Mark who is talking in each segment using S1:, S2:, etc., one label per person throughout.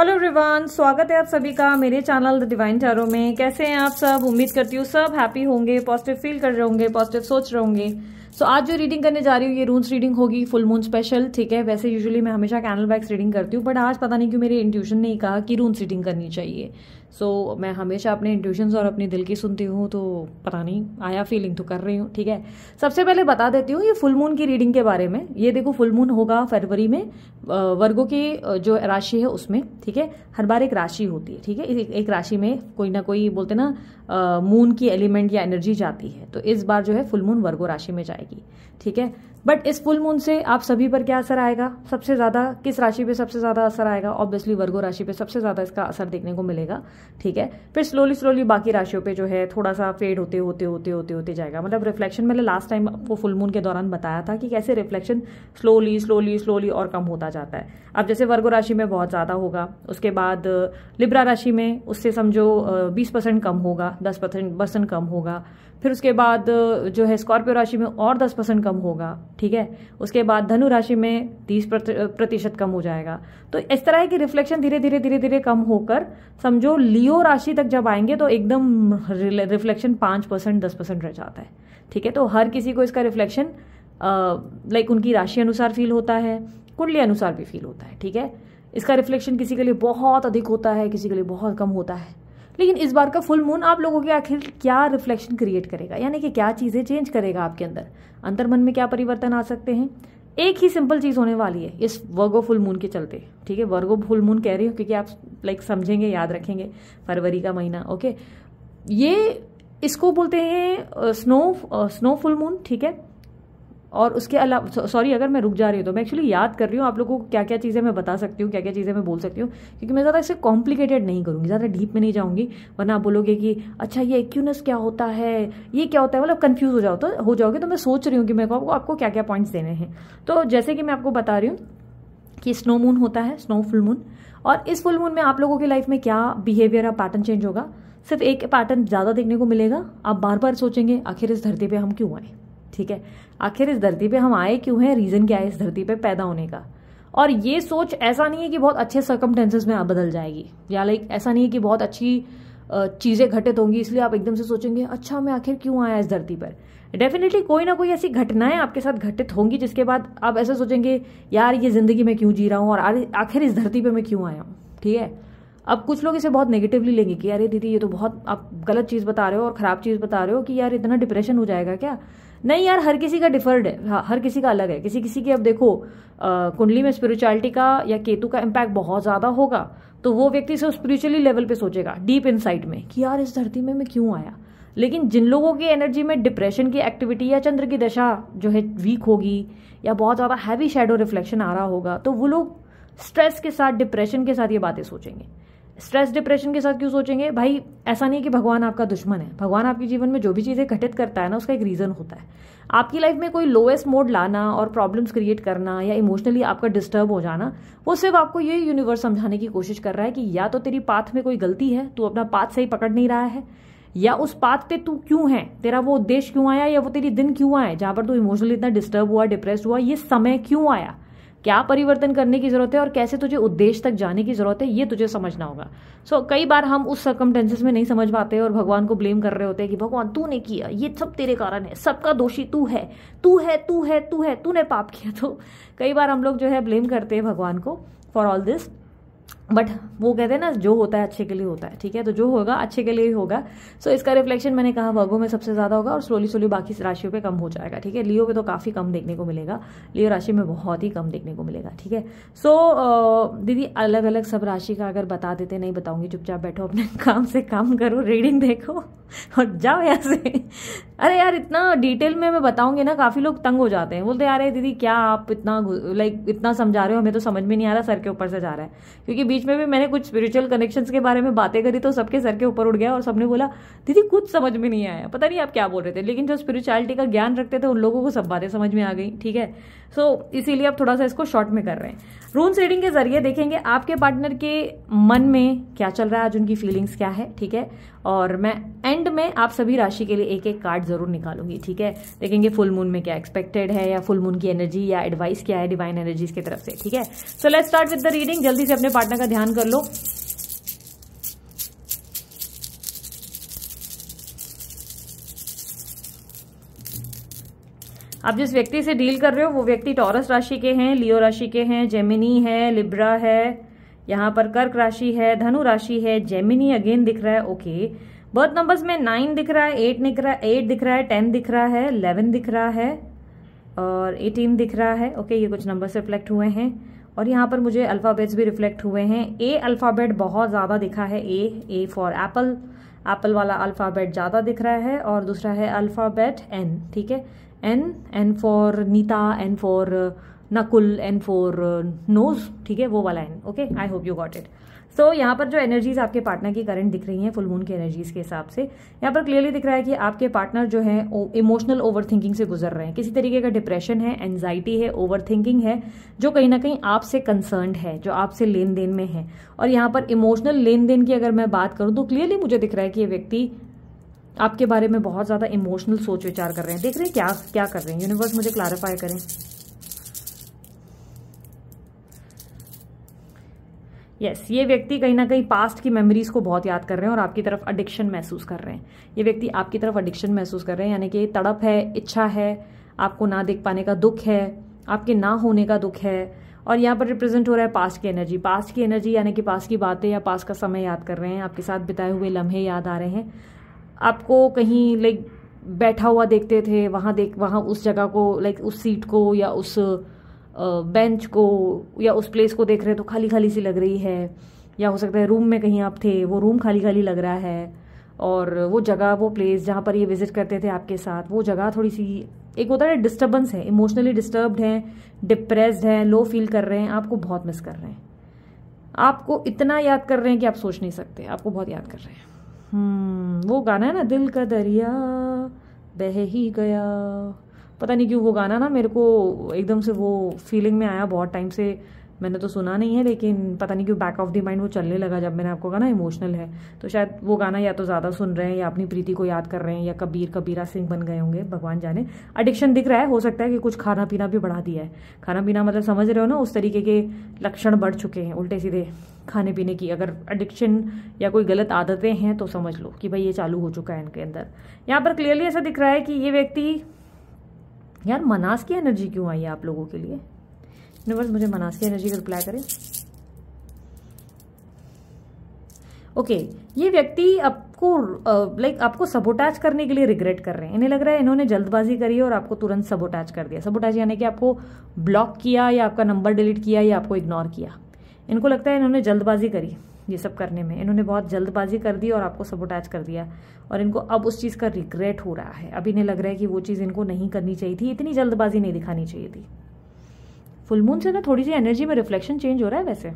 S1: hello everyone स्वागत है आप सभी का मेरे चैनल द डिवाइन टैरो में कैसे हैं आप सब उम्मीद करती हूँ सब हैप्पी होंगे पॉजिटिव फील कर रहे होंगे पॉजिटिव सोच रहे होंगे सो so, आज जो रीडिंग करने जा रही हूँ ये रून्स रीडिंग होगी फुल मून स्पेशल ठीक है वैसे यूजुअली मैं हमेशा कैनल बैक्स रीडिंग करती हूँ बट आज पता नहीं क्यों मेरे इंट्यूशन ने कहा कि रून्स रीडिंग करनी चाहिए सो so, मैं हमेशा अपने इंट्यूशंस और अपने दिल की सुनती हूँ तो पता नहीं आया फीलिंग तो कर रही हूँ ठीक है सबसे पहले बता देती हूँ ये फुल मून की रीडिंग के बारे में ये देखो फुल मून होगा फरवरी में वर्गों की जो राशि है उसमें ठीक है हर बार एक राशि होती है ठीक है एक, एक राशि में कोई ना कोई बोलते ना मून की एलिमेंट या एनर्जी जाती है तो इस बार जो है फुल मून वर्गो राशि में जाएगी ठीक है बट इस फुल मून से आप सभी पर क्या असर आएगा सबसे ज़्यादा किस राशि पे सबसे ज़्यादा असर आएगा ऑब्वियसली वर्गो राशि पे सबसे ज़्यादा इसका असर देखने को मिलेगा ठीक है फिर स्लोली स्लोली बाकी राशियों पे जो है थोड़ा सा फेड होते होते होते होते होते जाएगा मतलब रिफ्लेक्शन मैंने लास्ट टाइम आपको फुल मून के दौरान बताया था कि कैसे रिफ्लेक्शन स्लोली स्लोली स्लोली और कम होता जाता है अब जैसे वर्गो राशि में बहुत ज़्यादा होगा उसके बाद लिब्रा राशि में उससे समझो बीस परसेंट कम होगा दस परसेंट परसेंट कम होगा फिर उसके बाद जो है स्कॉर्पियो राशि में और दस परसेंट कम होगा ठीक है उसके बाद धनु राशि में तीस प्रतिशत कम हो जाएगा तो इस तरह की रिफ्लेक्शन धीरे धीरे धीरे धीरे कम होकर समझो लियो राशि तक जब आएंगे तो एकदम रिफ्लेक्शन पाँच परसेंट दस परसेंट रह जाता है ठीक है तो हर किसी को इसका रिफ्लेक्शन लाइक उनकी राशि अनुसार फील होता है कुंडली अनुसार भी फील होता है ठीक है इसका रिफ्लेक्शन किसी के लिए बहुत अधिक होता है किसी के लिए बहुत कम होता है लेकिन इस बार का फुल मून आप लोगों के आखिर क्या रिफ्लेक्शन क्रिएट करेगा यानी कि क्या चीज़ें चेंज करेगा आपके अंदर अंतर मन में क्या परिवर्तन आ सकते हैं एक ही सिंपल चीज़ होने वाली है इस वर्गो फुल मून के चलते ठीक है वर्गो फुल मून कह रही हूँ क्योंकि आप लाइक समझेंगे याद रखेंगे फरवरी का महीना ओके ये इसको बोलते हैं स्नो स्नो फुल मून ठीक है और उसके अलावा सॉरी अगर मैं रुक जा रही हूँ तो मैं एक्चुअली याद कर रही हूँ आप लोगों को क्या क्या चीज़ें मैं बता सकती हूँ क्या क्या चीज़ें मैं बोल सकती हूँ क्योंकि मैं ज़्यादा इसे कॉम्प्लिकेटेड नहीं करूँगी ज़्यादा डीप में नहीं जाऊँगी वरना आप बोलोगे कि अच्छा ये एक्यूनस क्या होता है ये क्या होता है मतलब कन्फ्यूज़ हो जाओ तो हो जाओगे तो मैं सोच रही हूँ कि मेरे को आपको क्या क्या पॉइंट्स देने हैं तो जैसे कि मैं आपको बता रही हूँ कि स्नो मून होता है स्नो फुल मून और इस फुल मून में आप लोगों की लाइफ में क्या बिहेवियर और पैटर्न चेंज होगा सिर्फ एक पैटर्न ज़्यादा देखने को मिलेगा आप बार बार सोचेंगे आखिर इस धरती पर हम क्यों आए ठीक है आखिर इस धरती पे हम आए क्यों हैं रीज़न क्या है इस धरती पे पैदा होने का और ये सोच ऐसा नहीं है कि बहुत अच्छे सर्कमटेंसेज में आप बदल जाएगी या लाइक ऐसा नहीं है कि बहुत अच्छी चीज़ें घटित होंगी इसलिए आप एकदम से सोचेंगे अच्छा मैं आखिर क्यों आया इस धरती पर डेफिनेटली कोई ना कोई ऐसी घटनाएं आपके साथ घटित होंगी जिसके बाद आप ऐसा सोचेंगे यार ये ज़िंदगी में क्यों जी रहा हूँ और आखिर इस धरती पर मैं क्यों आया हूँ ठीक है अब कुछ लोग इसे बहुत नेगेटिवली लेंगे कि ये दीदी ये तो बहुत आप गलत चीज़ बता रहे हो और ख़राब चीज़ बता रहे हो कि यार इतना डिप्रेशन हो जाएगा क्या नहीं यार हर किसी का डिफर्ड है हाँ, हर किसी का अलग है किसी किसी की अब देखो आ, कुंडली में स्पिरिचुअलिटी का या केतु का इम्पैक्ट बहुत ज़्यादा होगा तो वो व्यक्ति सिर्फ स्पिरिचुअली लेवल पे सोचेगा डीप इनसाइट में कि यार इस धरती में मैं क्यों आया लेकिन जिन लोगों की एनर्जी में डिप्रेशन की एक्टिविटी या चंद्र की दशा जो है वीक होगी या बहुत ज़्यादा हैवी शेडो रिफ्लेक्शन आ रहा होगा तो वो लोग स्ट्रेस के साथ डिप्रेशन के साथ ये बातें सोचेंगे स्ट्रेस डिप्रेशन के साथ क्यों सोचेंगे भाई ऐसा नहीं है कि भगवान आपका दुश्मन है भगवान आपके जीवन में जो भी चीज़ें घटित करता है ना उसका एक रीज़न होता है आपकी लाइफ में कोई लोएस्ट मोड लाना और प्रॉब्लम्स क्रिएट करना या इमोशनली आपका डिस्टर्ब हो जाना वो सिर्फ आपको ये यूनिवर्स समझाने की कोशिश कर रहा है कि या तो तेरी पाथ में कोई गलती है तू अपना पाथ सही पकड़ नहीं रहा है या उस पाथ पे तू क्यों है तेरा वो उद्देश्य क्यों आया या वो तेरी दिन क्यों आए जहाँ पर तू इमोशनली इतना डिस्टर्ब हुआ डिप्रेस हुआ ये समय क्यों आया क्या परिवर्तन करने की ज़रूरत है और कैसे तुझे उद्देश्य तक जाने की ज़रूरत है ये तुझे समझना होगा सो so, कई बार हम उस सर्कमटेंसेस में नहीं समझ पाते और भगवान को ब्लेम कर रहे होते हैं कि भगवान तू ने किया ये सब तेरे कारण है सबका दोषी तू है तू है तू है तू है तूने पाप किया तो कई बार हम लोग जो है ब्लेम करते हैं भगवान को फॉर ऑल दिस बट वो कहते हैं ना जो होता है अच्छे के लिए होता है ठीक है तो जो होगा अच्छे के लिए ही होगा सो so, इसका रिफ्लेक्शन मैंने कहा वर्गो में सबसे ज़्यादा होगा और स्लोली स्लोली बाकी राशियों पे कम हो जाएगा ठीक है लियो पे तो काफ़ी कम देखने को मिलेगा लियो राशि में बहुत ही कम देखने को मिलेगा ठीक है सो so, दीदी अलग अलग सब राशि का अगर बता देते नहीं बताऊंगी चुपचाप बैठो अपने काम से काम करो रीडिंग देखो और जाओ यहाँ से अरे यार इतना डिटेल में मैं बताऊंगी ना काफ़ी लोग तंग हो जाते हैं बोलते यार दीदी क्या आप इतना लाइक इतना समझा रहे हो हमें तो समझ में नहीं आ रहा सर के ऊपर से जा रहा है क्योंकि बीच बीच में भी मैंने कुछ स्पिरिचुअल कनेक्शन के बारे में बातें करी तो सबके सर के ऊपर उड़ गया और सबने बोला दीदी कुछ समझ में नहीं आया पता नहीं आप क्या बोल रहे थे लेकिन जो स्पिरिचुअलिटी का ज्ञान रखते थे उन लोगों को सब बातें समझ में आ गई ठीक है सो so, इसीलिए आप थोड़ा सा इसको शॉर्ट में कर रहे हैं रूल्स सेडिंग के जरिए देखेंगे आपके पार्टनर के मन में क्या चल रहा है आज उनकी फीलिंग्स क्या है ठीक है और मैं एंड में आप सभी राशि के लिए एक एक कार्ड ज़रूर निकालूंगी ठीक है देखेंगे फुल मून में क्या एक्सपेक्टेड है या फुल मून की एनर्जी या एडवाइस क्या है डिवाइन एनर्जीज की तरफ से ठीक है so let start with the reading जल्दी से अपने पार्टनर का ध्यान कर लो आप जिस व्यक्ति से डील कर रहे हो वो व्यक्ति टॉरस राशि के हैं लियो राशि के हैं जेमिनी है लिब्रा है यहाँ पर कर्क राशि है धनु राशि है जेमिनी अगेन दिख रहा है ओके बर्थ नंबर्स में नाइन दिख रहा है एट दिख रहा है एट दिख रहा है टेन दिख रहा है इलेवन दिख रहा है और एटीन दिख रहा है ओके ये कुछ नंबर्स रिफ्लेक्ट हुए हैं और यहाँ पर मुझे अल्फ़ाबेट्स भी रिफ्लेक्ट हुए हैं ए अल्फ़ाबेट बहुत ज़्यादा दिखा है A A for apple apple वाला अल्फ़ाबेट ज़्यादा दिख रहा है और दूसरा है अल्फ़ाबेट एन ठीक है N N for Neeta N for Nakul N for nose ठीक है वो वाला N okay I hope you got it so यहाँ पर जो एनर्जीज आपके पार्टनर की करंट दिख रही हैं फुल मून की एनर्जीज के हिसाब से यहाँ पर क्लियरली दिख रहा है कि आपके पार्टनर जो है इमोशनल ओवर थिंकिंग से गुजर रहे हैं किसी तरीके का डिप्रेशन है एनजाइटी है ओवर थिंकिंग है जो कहीं ना कहीं आपसे कंसर्न है जो आपसे लेन देन में है और यहाँ पर इमोशनल लेन देन की अगर मैं बात करूँ तो क्लियरली मुझे दिख रहा है कि ये व्यक्ति आपके बारे में बहुत ज़्यादा इमोशनल सोच विचार कर रहे हैं देख रहे हैं क्या क्या कर रहे हैं यूनिवर्स मुझे क्लारीफाई करें यस yes, ये व्यक्ति कहीं ना कहीं पास्ट की मेमोरीज को बहुत याद कर रहे हैं और आपकी तरफ अडिक्शन महसूस कर रहे हैं ये व्यक्ति आपकी तरफ अडिक्शन महसूस कर रहे हैं यानी कि तड़प है इच्छा है आपको ना देख पाने का दुख है आपके ना होने का दुख है और यहाँ पर रिप्रेजेंट हो रहा है पास्ट की एनर्जी पास्ट की एनर्जी यानी कि पास्ट की बातें या पास्ट का समय याद कर रहे हैं आपके साथ बिताए हुए लम्हे याद आ रहे हैं आपको कहीं लाइक बैठा हुआ देखते थे वहाँ देख वहाँ उस जगह को लाइक उस सीट को या उस बेंच को या उस प्लेस को देख रहे हैं तो खाली खाली सी लग रही है या हो सकता है रूम में कहीं आप थे वो रूम खाली खाली लग रहा है और वो जगह वो प्लेस जहाँ पर ये विजिट करते थे आपके साथ वो जगह थोड़ी सी एक होता है डिस्टर्बेंस है इमोशनली डिस्टर्ब्ड हैं डिप्रेस्ड हैं लो फील कर रहे हैं आपको बहुत मिस कर रहे हैं आपको इतना याद कर रहे हैं कि आप सोच नहीं सकते आपको बहुत याद कर रहे हैं हम्म, वो गाना है ना दिल का दरिया बह ही गया पता नहीं क्यों वो गाना ना मेरे को एकदम से वो फीलिंग में आया बहुत टाइम से मैंने तो सुना नहीं है लेकिन पता नहीं क्यों बैक ऑफ दी माइंड वो चलने लगा जब मैंने आपको कहा ना इमोशनल है तो शायद वो गाना या तो ज़्यादा सुन रहे हैं या अपनी प्रीति को याद कर रहे हैं या कबीर कबीरा सिंह बन गए होंगे भगवान जाने एडिक्शन दिख रहा है हो सकता है कि कुछ खाना पीना भी बढ़ा दिया है खाना पीना मतलब समझ रहे हो ना उस तरीके के लक्षण बढ़ चुके हैं उल्टे सीधे खाने पीने की अगर एडिक्शन या कोई गलत आदतें हैं तो समझ लो कि भाई ये चालू हो चुका है इनके अंदर यहाँ पर क्लियरली ऐसा दिख रहा है कि ये व्यक्ति यार मनास की एनर्जी क्यों आई है आप लोगों के लिए यूनिवर्स मुझे मनास की एनर्जी का रिप्लाई करें ओके okay, ये व्यक्ति आपको लाइक आपको सबोटैच करने के लिए रिग्रेट कर रहे हैं इन्हें लग रहा है इन्होंने जल्दबाजी करी है और आपको तुरंत सबोटैच कर दिया सबोटैच यानी कि आपको ब्लॉक किया या आपका नंबर डिलीट किया या आपको इग्नोर किया इनको लगता है इन्होंने जल्दबाजी करी ये सब करने में इन्होंने बहुत जल्दबाजी कर दी और आपको सबोटैच कर दिया और इनको अब उस चीज़ का रिग्रेट हो रहा है अब इन्हें लग रहा है कि वो चीज़ इनको नहीं करनी चाहिए थी इतनी जल्दबाजी नहीं दिखानी चाहिए थी फुलमून से ना थोड़ी सी एनर्जी में रिफ्लेक्शन चेंज हो रहा है वैसे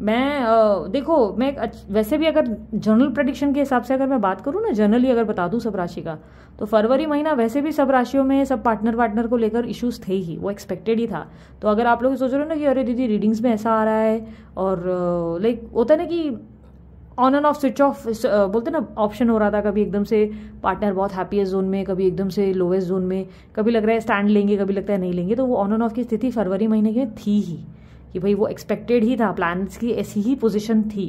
S1: मैं देखो मैं वैसे भी अगर जनरल प्रडिक्शन के हिसाब से अगर मैं बात करूँ ना जनरली अगर बता दूँ सब राशि का तो फरवरी महीना वैसे भी सब राशियों में सब पार्टनर वार्टनर को लेकर इश्यूज थे ही वो एक्सपेक्टेड ही था तो अगर आप लोग सोच रहे हो ना कि अरे दीदी रीडिंग्स में ऐसा आ रहा है और लाइक होता है ना कि on and off switch off बोलते ना ऑप्शन हो रहा था कभी एकदम से पार्टनर बहुत हैप्पीएस्ट जोन में कभी एकदम से लोएस्ट जोन में कभी लग रहा है स्टैंड लेंगे कभी लगता है नहीं लेंगे तो वो ऑन एंड ऑफ की स्थिति फरवरी महीने की थी ही कि भाई वो एक्सपेक्टेड ही था प्लानट्स की ऐसी ही पोजीशन थी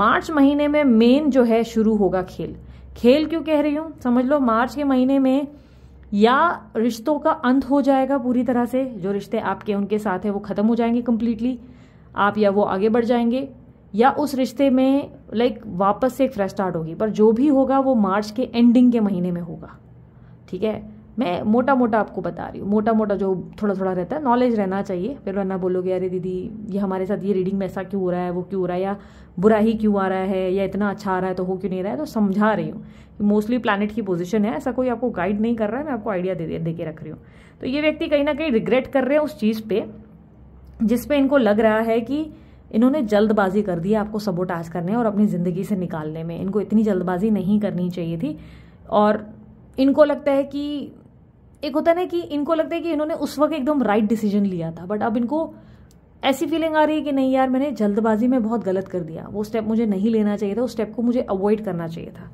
S1: मार्च महीने में मेन जो है शुरू होगा खेल खेल क्यों कह रही हूँ समझ लो मार्च के महीने में या रिश्तों का अंत हो जाएगा पूरी तरह से जो रिश्ते आपके उनके साथ है वो ख़त्म हो जाएंगे कम्प्लीटली आप या वो आगे बढ़ जाएंगे या उस रिश्ते में लाइक वापस से एक फ्रेश स्टार्ट होगी पर जो भी होगा वो मार्च के एंडिंग के महीने में होगा ठीक है मैं मोटा मोटा आपको बता रही हूँ मोटा मोटा जो थोड़ा थोड़ा रहता है नॉलेज रहना चाहिए फिर वरना बोलोगे अरे दीदी ये हमारे साथ ये रीडिंग में ऐसा क्यों हो रहा है वो क्यों हो रहा है या बुरा ही क्यों आ रहा है या इतना अच्छा आ रहा है तो हो क्यों नहीं रहा है तो समझा रही हूँ मोस्टली प्लानट की पोजिशन है ऐसा कोई आपको गाइड नहीं कर रहा है मैं आपको आइडिया दे दे के रख रही हूँ तो ये व्यक्ति कहीं ना कहीं रिग्रेट कर रहे हैं उस चीज़ पर जिसपे इनको लग रहा है कि इन्होंने जल्दबाजी कर दी है आपको सबोटाज करने और अपनी ज़िंदगी से निकालने में इनको इतनी जल्दबाजी नहीं करनी चाहिए थी और इनको लगता है कि एक होता है ना कि इनको लगता है कि इन्होंने उस वक्त एकदम राइट डिसीजन लिया था बट अब इनको ऐसी फीलिंग आ रही है कि नहीं यार मैंने जल्दबाजी में बहुत गलत कर दिया वो स्टेप मुझे नहीं लेना चाहिए था उस स्टेप को मुझे अवॉइड करना चाहिए था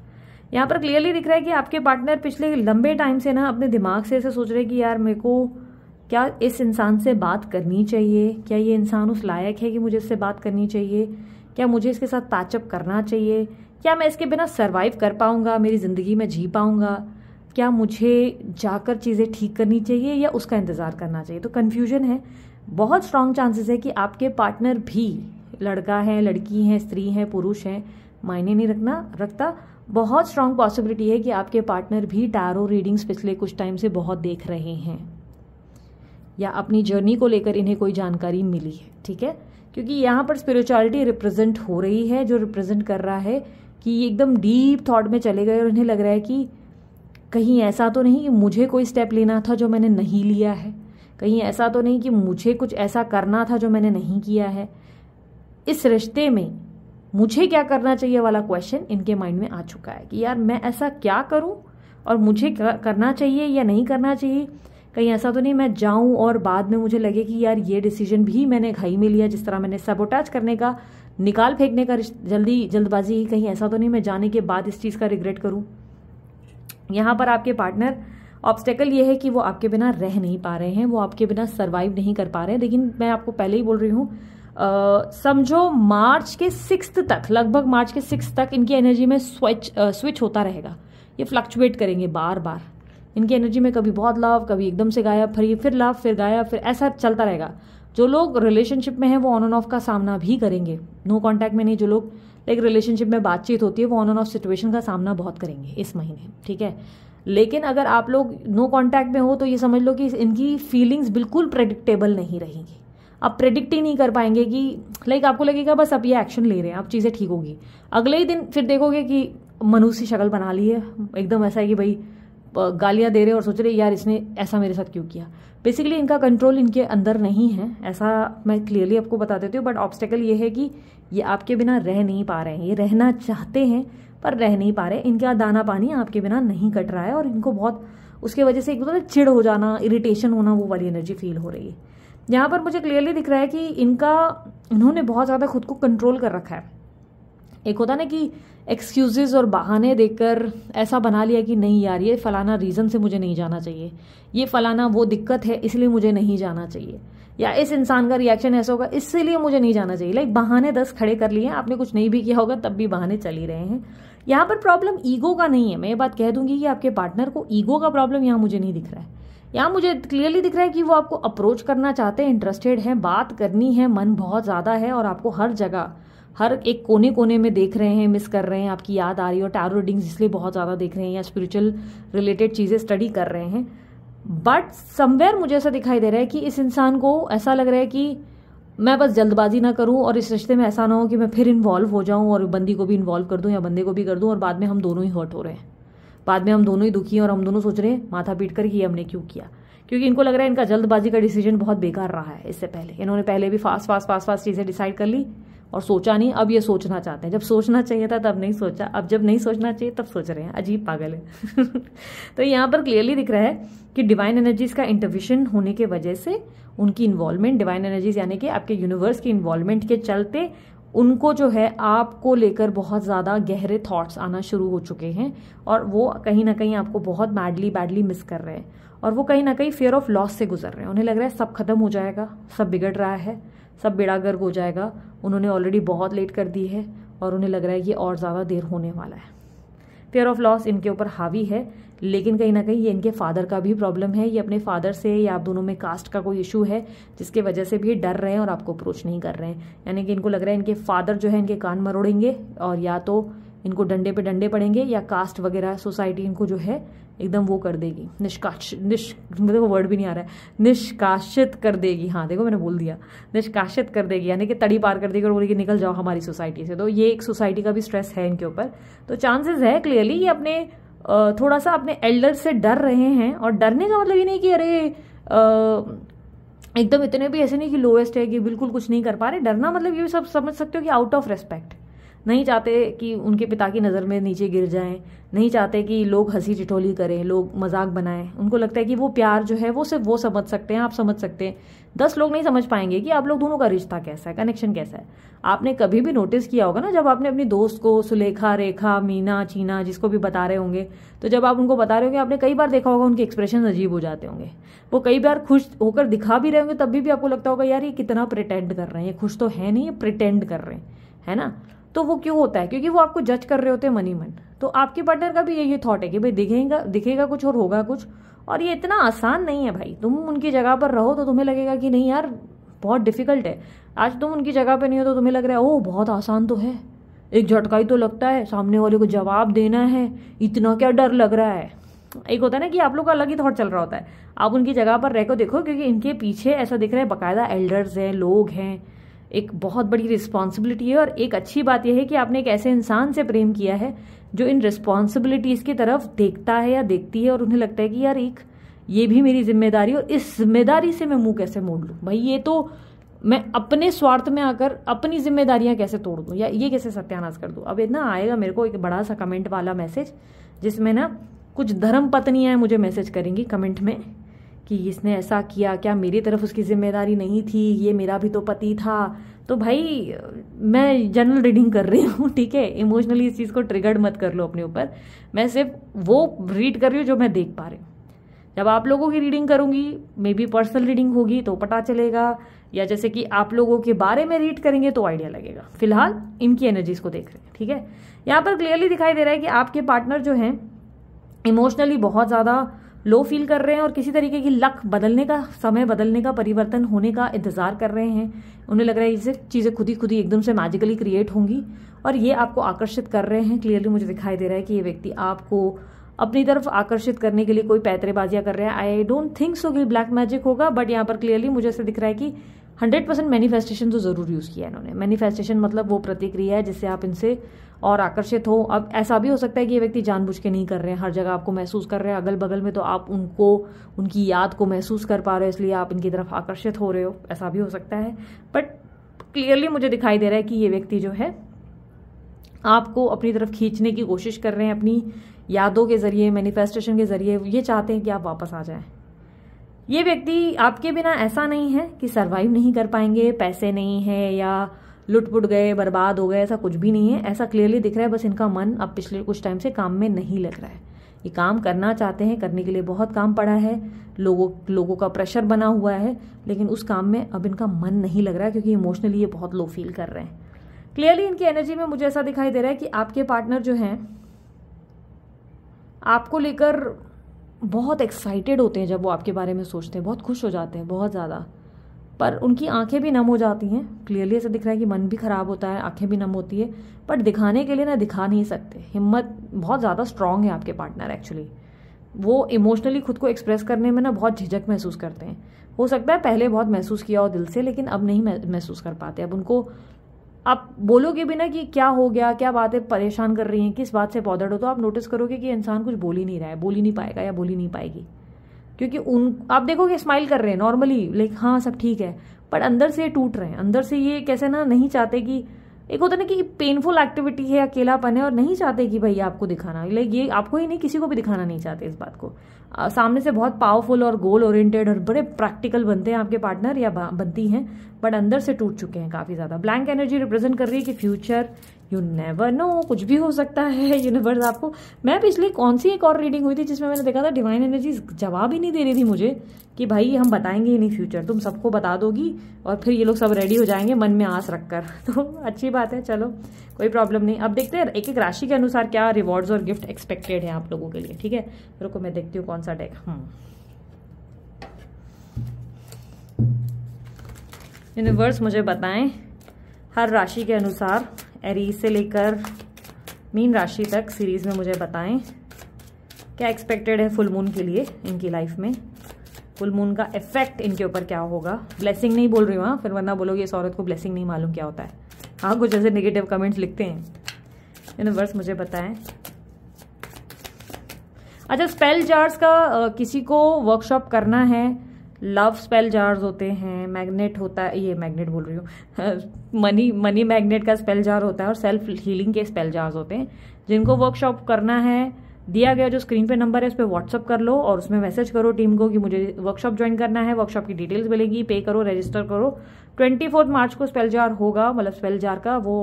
S1: यहाँ पर क्लियरली दिख रहा है कि आपके पार्टनर पिछले लंबे टाइम से ना अपने दिमाग से ऐसे सोच रहे कि यार मेरे को क्या इस इंसान से बात करनी चाहिए क्या ये इंसान उस लायक है कि मुझे इससे बात करनी चाहिए क्या मुझे इसके साथ पैचअप करना चाहिए क्या मैं इसके बिना सर्वाइव कर पाऊंगा मेरी ज़िंदगी में जी पाऊंगा क्या मुझे जाकर चीज़ें ठीक करनी चाहिए या उसका इंतज़ार करना चाहिए तो कन्फ्यूजन है बहुत स्ट्रांग चांसेस है कि आपके पार्टनर भी लड़का है लड़की है स्त्री है पुरुष है मायने नहीं रखना रखता बहुत स्ट्रांग पॉसिबिलिटी है कि आपके पार्टनर भी टारो रीडिंग्स पिछले कुछ टाइम से बहुत देख रहे हैं या अपनी जर्नी को लेकर इन्हें कोई जानकारी मिली है ठीक है क्योंकि यहाँ पर स्पिरिचुअलिटी रिप्रेजेंट हो रही है जो रिप्रेजेंट कर रहा है कि एकदम डीप थॉट में चले गए और इन्हें लग रहा है कि कहीं ऐसा तो नहीं कि मुझे कोई स्टेप लेना था जो मैंने नहीं लिया है कहीं ऐसा तो नहीं कि मुझे कुछ ऐसा करना था जो मैंने नहीं किया है इस रिश्ते में मुझे क्या करना चाहिए वाला क्वेश्चन इनके माइंड में आ चुका है कि यार मैं ऐसा क्या करूं और मुझे करना चाहिए या नहीं करना चाहिए कहीं ऐसा तो नहीं मैं जाऊं और बाद में मुझे लगे कि यार ये डिसीजन भी मैंने घाई में लिया जिस तरह मैंने सबोटाच करने का निकाल फेंकने का जल्दी जल्दबाजी कहीं ऐसा तो नहीं मैं जाने के बाद इस चीज़ का रिग्रेट करूं यहाँ पर आपके पार्टनर ऑब्स्टेकल ये है कि वो आपके बिना रह नहीं पा रहे हैं वो आपके बिना सर्वाइव नहीं कर पा रहे हैं लेकिन मैं आपको पहले ही बोल रही हूँ समझो मार्च के सिक्स तक लगभग मार्च के सिक्स तक इनकी एनर्जी में स्विच स्विच होता रहेगा ये फ्लक्चुएट करेंगे बार बार इनकी एनर्जी में कभी बहुत लव कभी एकदम से गायब फिर फिर लव फिर गायब फिर ऐसा चलता रहेगा जो लोग रिलेशनशिप में हैं वो ऑन एंड ऑफ का सामना भी करेंगे नो कॉन्टैक्ट में नहीं जो लोग लाइक रिलेशनशिप में बातचीत होती है वो ऑन एंड ऑफ सिचुएशन का सामना बहुत करेंगे इस महीने ठीक है लेकिन अगर आप लोग नो कॉन्टैक्ट में हो तो ये समझ लो कि इनकी फीलिंग्स बिल्कुल प्रेडिक्टेबल नहीं रहेंगी आप प्रेडिक्ट ही नहीं कर पाएंगे कि लाइक आपको लगेगा बस अब ये एक्शन ले रहे हैं आप चीज़ें ठीक होगी अगले ही दिन फिर देखोगे कि मनुष्य शक्ल बना ली है एकदम ऐसा है कि भाई गालियाँ दे रहे और सोच रहे यार इसने ऐसा मेरे साथ क्यों किया बेसिकली इनका कंट्रोल इनके अंदर नहीं है ऐसा मैं क्लियरली आपको बता देती हूँ बट ऑब्स्टेकल ये है कि ये आपके बिना रह नहीं पा रहे हैं ये रहना चाहते हैं पर रह नहीं पा रहे इनका दाना पानी आपके बिना नहीं कट रहा है और इनको बहुत उसके वजह से एक बोलते चिड़ हो जाना इरिटेशन होना वो वाली एनर्जी फील हो रही है यहाँ पर मुझे क्लियरली दिख रहा है कि इनका इन्होंने बहुत ज़्यादा खुद को कंट्रोल कर रखा है एक होता ना कि एक्सक्यूजेज और बहाने देकर ऐसा बना लिया कि नहीं यार ये फ़लाना रीज़न से मुझे नहीं जाना चाहिए ये फ़लाना वो दिक्कत है इसलिए मुझे नहीं जाना चाहिए या इस इंसान का रिएक्शन ऐसा होगा इसलिए मुझे नहीं जाना चाहिए लाइक बहाने दस खड़े कर लिए आपने कुछ नहीं भी किया होगा तब भी बहाने चल ही रहे हैं यहाँ पर प्रॉब्लम ईगो का नहीं है मैं ये बात कह दूंगी कि आपके पार्टनर को ईगो का प्रॉब्लम यहाँ मुझे नहीं दिख रहा है यहाँ मुझे क्लियरली दिख रहा है कि वो आपको अप्रोच करना चाहते हैं इंटरेस्टेड हैं बात करनी है मन बहुत ज़्यादा है और आपको हर जगह हर एक कोने कोने में देख रहे हैं मिस कर रहे हैं आपकी याद आ रही है और टैरो रीडिंग्स इसलिए बहुत ज़्यादा देख रहे हैं या स्पिरिचुअल रिलेटेड चीज़ें स्टडी कर रहे हैं बट समवेयर मुझे ऐसा दिखाई दे रहा है कि इस इंसान को ऐसा लग रहा है कि मैं बस जल्दबाजी ना करूं और इस रिश्ते में ऐसा ना हो कि मैं फिर इन्वॉल्व हो जाऊं और बंदी को भी इन्वॉल्व कर दूं या बंदे को भी कर दूं और बाद में हम दोनों ही हर्ट हो रहे हैं बाद में हम दोनों ही दुखी हैं और हम दोनों सोच रहे हैं माथा पीट कर ये हमने क्यों किया क्योंकि इनको लग रहा है इनका जल्दबाजी का डिसीजन बहुत बेकार रहा है इससे पहले इन्होंने पहले भी फास्ट फास्ट फास्ट फास्ट चीज़ें डिसाइड कर ली और सोचा नहीं अब ये सोचना चाहते हैं जब सोचना चाहिए था तब नहीं सोचा अब जब नहीं सोचना चाहिए तब सोच रहे हैं अजीब पागल है तो यहाँ पर क्लियरली दिख रहा है कि डिवाइन एनर्जीज का इंटरविशन होने के वजह से उनकी इन्वॉल्वमेंट डिवाइन एनर्जीज यानी कि आपके यूनिवर्स की इन्वॉल्वमेंट के चलते उनको जो है आपको लेकर बहुत ज़्यादा गहरे थॉट्स आना शुरू हो चुके हैं और वो कहीं ना कहीं आपको बहुत बैडली बैडली मिस कर रहे हैं और वो कहीं ना कहीं फेयर ऑफ लॉस से गुजर रहे हैं उन्हें लग रहा है सब खत्म हो जाएगा सब बिगड़ रहा है सब बेड़ा गर्ग हो जाएगा उन्होंने ऑलरेडी बहुत लेट कर दी है और उन्हें लग रहा है कि और ज़्यादा देर होने वाला है फेयर ऑफ लॉस इनके ऊपर हावी है लेकिन कहीं ना कहीं ये इनके फादर का भी प्रॉब्लम है ये अपने फादर से या आप दोनों में कास्ट का कोई इशू है जिसके वजह से भी डर रहे हैं और आपको अप्रोच नहीं कर रहे हैं यानी कि इनको लग रहा है इनके फादर जो है इनके कान मरोड़ेंगे और या तो इनको डंडे पे डंडे पड़ेंगे या कास्ट वगैरह सोसाइटी इनको जो है एकदम वो कर देगी निष्काश निष् देखो वर्ड भी नहीं आ रहा है निष्काशित कर देगी हाँ देखो मैंने बोल दिया निष्काशित कर देगी यानी कि तड़ी पार कर देगी और बोलेगी निकल जाओ हमारी सोसाइटी से तो ये एक सोसाइटी का भी स्ट्रेस है इनके ऊपर तो चांसेस है क्लियरली ये अपने थोड़ा सा अपने एल्डर से डर रहे हैं और डरने का मतलब ये नहीं कि अरे एकदम इतने भी ऐसे नहीं कि लोएस्ट है कि बिल्कुल कुछ नहीं कर पा रहे डरना मतलब ये सब समझ सकते हो कि आउट ऑफ रेस्पेक्ट नहीं चाहते कि उनके पिता की नज़र में नीचे गिर जाएं नहीं चाहते कि लोग हंसी चिठोली करें लोग मजाक बनाएं उनको लगता है कि वो प्यार जो है वो सिर्फ वो समझ सकते हैं आप समझ सकते हैं दस लोग नहीं समझ पाएंगे कि आप लोग दोनों का रिश्ता कैसा है कनेक्शन कैसा है आपने कभी भी नोटिस किया होगा ना जब आपने अपनी दोस्त को सुलेखा रेखा मीना चीना जिसको भी बता रहे होंगे तो जब आप उनको बता रहे होंगे आपने कई बार देखा होगा उनके एक्सप्रेशन अजीब हो जाते होंगे वो कई बार खुश होकर दिखा भी रहे होंगे तब भी, भी आपको लगता होगा यार ये कितना प्रिटेंड कर रहे हैं ये खुश तो है नहीं ये प्रिटेंड कर रहे हैं है ना तो वो क्यों होता है क्योंकि वो आपको जज कर रहे होते हैं मनी मन तो आपके पार्टनर का भी यही थॉट है कि भाई दिखेगा दिखेगा कुछ और होगा कुछ और ये इतना आसान नहीं है भाई तुम उनकी जगह पर रहो तो तुम्हें लगेगा कि नहीं यार बहुत डिफिकल्ट है आज तुम उनकी जगह पर नहीं हो तो तुम्हें लग रहा है ओ बहुत आसान तो है एक झटका ही तो लगता है सामने वाले को जवाब देना है इतना क्या डर लग रहा है एक होता है ना कि आप लोग का अलग ही थॉट चल रहा होता है आप उनकी जगह पर रह को देखो क्योंकि इनके पीछे ऐसा दिख रहा है बाकायदा एल्डर्स हैं लोग हैं एक बहुत बड़ी रिस्पॉन्सिबिलिटी है और एक अच्छी बात यह है कि आपने एक ऐसे इंसान से प्रेम किया है जो इन रिस्पॉन्सिबिलिटीज़ की तरफ देखता है या देखती है और उन्हें लगता है कि यार एक ये भी मेरी जिम्मेदारी और इस जिम्मेदारी से मैं मुंह कैसे मोड़ लूँ भाई ये तो मैं अपने स्वार्थ में आकर अपनी जिम्मेदारियां कैसे तोड़ दूँ या ये कैसे सत्यानाश कर दूँ अब इतना आएगा मेरे को एक बड़ा सा कमेंट वाला मैसेज जिसमें ना कुछ धर्म पत्नियाँ मुझे मैसेज करेंगी कमेंट में कि इसने ऐसा किया क्या मेरी तरफ उसकी जिम्मेदारी नहीं थी ये मेरा भी तो पति था तो भाई मैं जनरल रीडिंग कर रही हूँ ठीक है इमोशनली इस चीज़ को ट्रिगर्ड मत कर लो अपने ऊपर मैं सिर्फ वो रीड कर रही हूँ जो मैं देख पा रही हूँ जब आप लोगों की रीडिंग करूँगी मे बी पर्सनल रीडिंग होगी तो पता चलेगा या जैसे कि आप लोगों के बारे में रीड करेंगे तो आइडिया लगेगा फिलहाल इनकी एनर्जीज को देख रहे हैं ठीक है यहाँ पर क्लियरली दिखाई दे रहा है कि आपके पार्टनर जो हैं इमोशनली बहुत ज़्यादा लो फील कर रहे हैं और किसी तरीके की लक बदलने का समय बदलने का परिवर्तन होने का इंतजार कर रहे हैं उन्हें लग रहा है इसे चीज़ें खुद ही खुद ही एकदम से मैजिकली क्रिएट होंगी और ये आपको आकर्षित कर रहे हैं क्लियरली मुझे दिखाई दे रहा है कि ये व्यक्ति आपको अपनी तरफ आकर्षित करने के लिए कोई पैतरेबाजियां कर रहे हैं आई डोंट थिंक सो कि ब्लैक मैजिक होगा बट यहाँ पर क्लियरली मुझे ऐसा दिख रहा है कि हंड्रेड परसेंट मैनिफेस्टेशन तो ज़रूर यूज़ किया है इन्होंने मैनिफेस्टेशन मतलब वो प्रतिक्रिया है जिससे आप इनसे और आकर्षित हो अब ऐसा भी हो सकता है कि ये व्यक्ति जानबूझ के नहीं कर रहे हैं हर जगह आपको महसूस कर रहे हैं अगल बगल में तो आप उनको उनकी याद को महसूस कर पा रहे हो इसलिए आप इनकी तरफ आकर्षित हो रहे हो ऐसा भी हो सकता है बट क्लियरली मुझे दिखाई दे रहा है कि ये व्यक्ति जो है आपको अपनी तरफ खींचने की कोशिश कर रहे हैं अपनी यादों के ज़रिए मैनिफेस्टेशन के ज़रिए ये चाहते हैं कि आप वापस आ जाएं ये व्यक्ति आपके बिना ऐसा नहीं है कि सरवाइव नहीं कर पाएंगे पैसे नहीं है या लुटपुट गए बर्बाद हो गए ऐसा कुछ भी नहीं है ऐसा क्लियरली दिख रहा है बस इनका मन अब पिछले कुछ टाइम से काम में नहीं लग रहा है ये काम करना चाहते हैं करने के लिए बहुत काम पड़ा है लोगों लोगों का प्रेशर बना हुआ है लेकिन उस काम में अब इनका मन नहीं लग रहा है क्योंकि इमोशनली ये बहुत लो फील कर रहे हैं क्लियरली इनकी एनर्जी में मुझे ऐसा दिखाई दे रहा है कि आपके पार्टनर जो हैं आपको लेकर बहुत एक्साइटेड होते हैं जब वो आपके बारे में सोचते हैं बहुत खुश हो जाते हैं बहुत ज़्यादा पर उनकी आंखें भी नम हो जाती हैं क्लियरली ऐसा दिख रहा है कि मन भी ख़राब होता है आंखें भी नम होती है बट दिखाने के लिए ना दिखा नहीं सकते हिम्मत बहुत ज़्यादा स्ट्रांग है आपके पार्टनर एक्चुअली वो इमोशनली खुद को एक्सप्रेस करने में ना बहुत झिझक महसूस करते हैं हो सकता है पहले बहुत महसूस किया हो दिल से लेकिन अब नहीं महसूस कर पाते अब उनको आप बोलोगे भी ना कि क्या हो गया क्या बातें परेशान कर रही हैं किस बात से पौधड़ हो तो आप नोटिस करोगे कि इंसान कुछ बोल ही नहीं रहा है बोल ही नहीं पाएगा या बोल ही नहीं पाएगी क्योंकि उन आप देखोगे स्माइल कर रहे हैं नॉर्मली लाइक हाँ सब ठीक है बट अंदर से टूट रहे हैं अंदर से ये कैसे ना नहीं चाहते कि एक होता है ना कि पेनफुल एक्टिविटी है अकेलापन है और नहीं चाहते कि भाई आपको दिखाना लाइक ये आपको ही नहीं किसी को भी दिखाना नहीं चाहते इस बात को आ, सामने से बहुत पावरफुल और गोल ओरिएंटेड और बड़े प्रैक्टिकल बनते हैं आपके पार्टनर या बनती हैं बट अंदर से टूट चुके हैं काफ़ी ज़्यादा ब्लैंक एनर्जी रिप्रेजेंट कर रही है कि फ्यूचर यू नेवर नो कुछ भी हो सकता है यूनिवर्स आपको मैं पिछले कौन सी एक और रीडिंग हुई थी जिसमें मैंने देखा था डिवाइन एनर्जी जवाब ही नहीं दे रही थी मुझे कि भाई हम बताएंगे ही नहीं फ्यूचर तुम सबको बता दोगी और फिर ये लोग सब रेडी हो जाएंगे मन में आस रखकर तो अच्छी बात है चलो कोई प्रॉब्लम नहीं अब देखते हैं एक एक राशि के अनुसार क्या रिवॉर्ड्स और गिफ्ट एक्सपेक्टेड है आप लोगों के लिए ठीक है रुको मैं देखती हूँ कौन सा डेक हम यूनिवर्स मुझे बताएं हर राशि के अनुसार एरीज से लेकर मीन राशि तक सीरीज़ में मुझे बताएं क्या एक्सपेक्टेड है फुल मून के लिए इनकी लाइफ में फुल मून का इफेक्ट इनके ऊपर क्या होगा ब्लेसिंग नहीं बोल रही हूँ हाँ फिर वरना बोलोगे इस औरत को ब्लेसिंग नहीं मालूम क्या होता है हाँ कुछ ऐसे नेगेटिव कमेंट्स लिखते हैं यूनिवर्स मुझे बताएं अच्छा स्पेल जार्स का आ, किसी को वर्कशॉप करना है लव स्पेल जार्स होते हैं मैग्नेट होता है ये मैग्नेट बोल रही हूँ मनी मनी मैग्नेट का स्पेल जार होता है और सेल्फ हीलिंग के स्पेल जार्स होते हैं जिनको वर्कशॉप करना है दिया गया जो स्क्रीन पे नंबर है उस पर व्हाट्सअप कर लो और उसमें मैसेज करो टीम को कि मुझे वर्कशॉप ज्वाइन करना है वर्कशॉप की डिटेल्स मिलेगी पे करो रजिस्टर करो ट्वेंटी फोर्थ मार्च को स्पेल जार होगा मतलब स्पेल जार का वो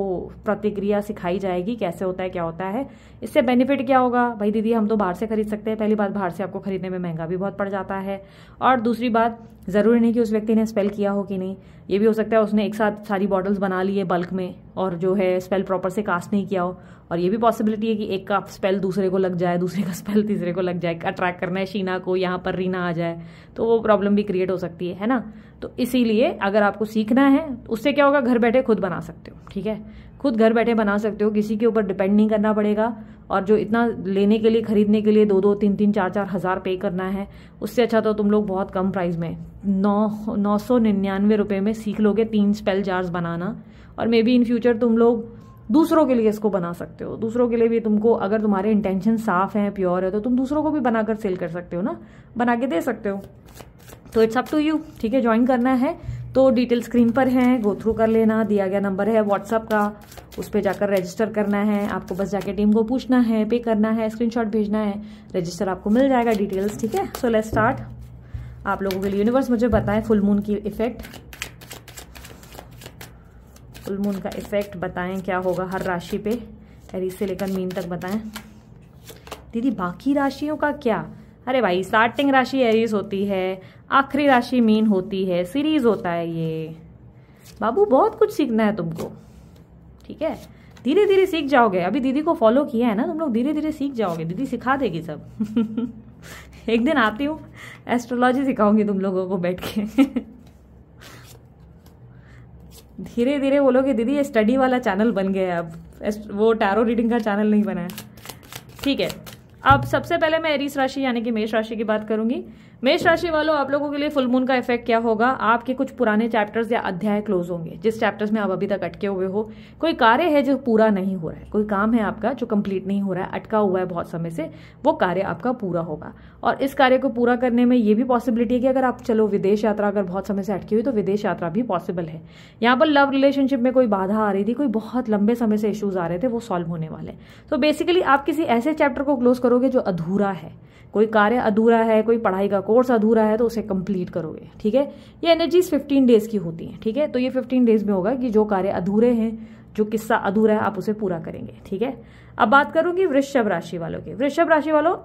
S1: प्रतिक्रिया सिखाई जाएगी कैसे होता है क्या होता है इससे बेनिफिट क्या होगा भाई दीदी हम तो बाहर से खरीद सकते हैं पहली बात बाहर से आपको खरीदने में महंगा भी बहुत पड़ जाता है और दूसरी बात ज़रूरी नहीं कि उस व्यक्ति ने स्पेल किया हो कि नहीं ये भी हो सकता है उसने एक साथ सारी बॉटल्स बना ली है बल्क में और जो है स्पेल प्रॉपर से कास्ट नहीं किया हो और ये भी पॉसिबिलिटी है कि एक का स्पेल दूसरे को लग जाए दूसरे का स्पेल तीसरे को लग जाए अट्रैक्ट करना है शीना को यहाँ पर रीना आ जाए तो वो प्रॉब्लम भी क्रिएट हो सकती है है ना तो इसीलिए अगर आपको सीखना है उससे क्या होगा घर बैठे खुद बना सकते हो ठीक है खुद घर बैठे बना सकते हो किसी के ऊपर डिपेंड नहीं करना पड़ेगा और जो इतना लेने के लिए खरीदने के लिए दो दो तीन तीन चार चार हज़ार पे करना है उससे अच्छा तो तुम लोग बहुत कम प्राइस में नौ नौ सौ निन्यानवे रुपये में सीख लोगे तीन स्पेल जार्स बनाना और मे बी इन फ्यूचर तुम लोग दूसरों के लिए इसको बना सकते हो दूसरों के लिए भी तुमको अगर तुम्हारे इंटेंशन साफ है प्योर है तो तुम दूसरों को भी बनाकर सेल कर सकते हो ना बना के दे सकते हो तो इट्स अप टू यू ठीक है ज्वाइन करना है तो डिटेल स्क्रीन पर हैं गो थ्रू कर लेना दिया गया नंबर है व्हाट्सअप का उस पर जाकर रजिस्टर करना है आपको बस जाके टीम को पूछना है पे करना है स्क्रीनशॉट भेजना है रजिस्टर आपको मिल जाएगा डिटेल्स ठीक है सो लेट स्टार्ट आप लोगों के लिए यूनिवर्स मुझे बताएं फुल मून की इफेक्ट फुल मून का इफेक्ट बताएं क्या होगा हर राशि पे एरी से लेकर मीन तक बताएं दीदी बाकी राशियों का क्या अरे भाई स्टार्टिंग राशि एरीज होती है आखिरी राशि मीन होती है सीरीज होता है ये बाबू बहुत कुछ सीखना है तुमको ठीक है धीरे धीरे सीख जाओगे अभी दीदी को फॉलो किया है ना तुम लोग धीरे धीरे सीख जाओगे दीदी सिखा देगी सब एक दिन आती हूँ एस्ट्रोलॉजी सिखाऊंगी तुम लोगों को बैठ के धीरे धीरे बोलोगे दीदी ये स्टडी वाला चैनल बन गया है अब वो टैरो रीडिंग का चैनल नहीं बना है ठीक है अब सबसे पहले मैं एरीस राशि यानी कि मेष राशि की बात करूंगी मेष राशि वालों आप लोगों के लिए फुल मून का इफेक्ट क्या होगा आपके कुछ पुराने चैप्टर्स या अध्याय क्लोज होंगे जिस चैप्टर्स में आप अभी तक अटके हुए हो कोई कार्य है जो पूरा नहीं हो रहा है कोई काम है आपका जो कंप्लीट नहीं हो रहा है अटका हुआ है बहुत समय से वो कार्य आपका पूरा होगा और इस कार्य को पूरा करने में ये भी पॉसिबिलिटी है कि अगर आप चलो विदेश यात्रा अगर बहुत समय से अटकी हुई तो विदेश यात्रा भी पॉसिबल है यहाँ पर लव रिलेशनशिप में कोई बाधा आ रही थी कोई बहुत लंबे समय से इश्यूज आ रहे थे वो सॉल्व होने वाले तो बेसिकली आप किसी ऐसे चैप्टर को क्लोज करोगे जो अधूरा है कोई कार्य अधूरा है कोई पढ़ाई का कोर्स अधूरा है तो उसे कंप्लीट करोगे ठीक है ये एनर्जीज 15 डेज की होती हैं ठीक है तो ये 15 डेज में होगा कि जो कार्य अधूरे हैं जो किस्सा अधूरा है आप उसे पूरा करेंगे ठीक है अब बात करूंगी वृषभ राशि वालों की वृषभ राशि वालों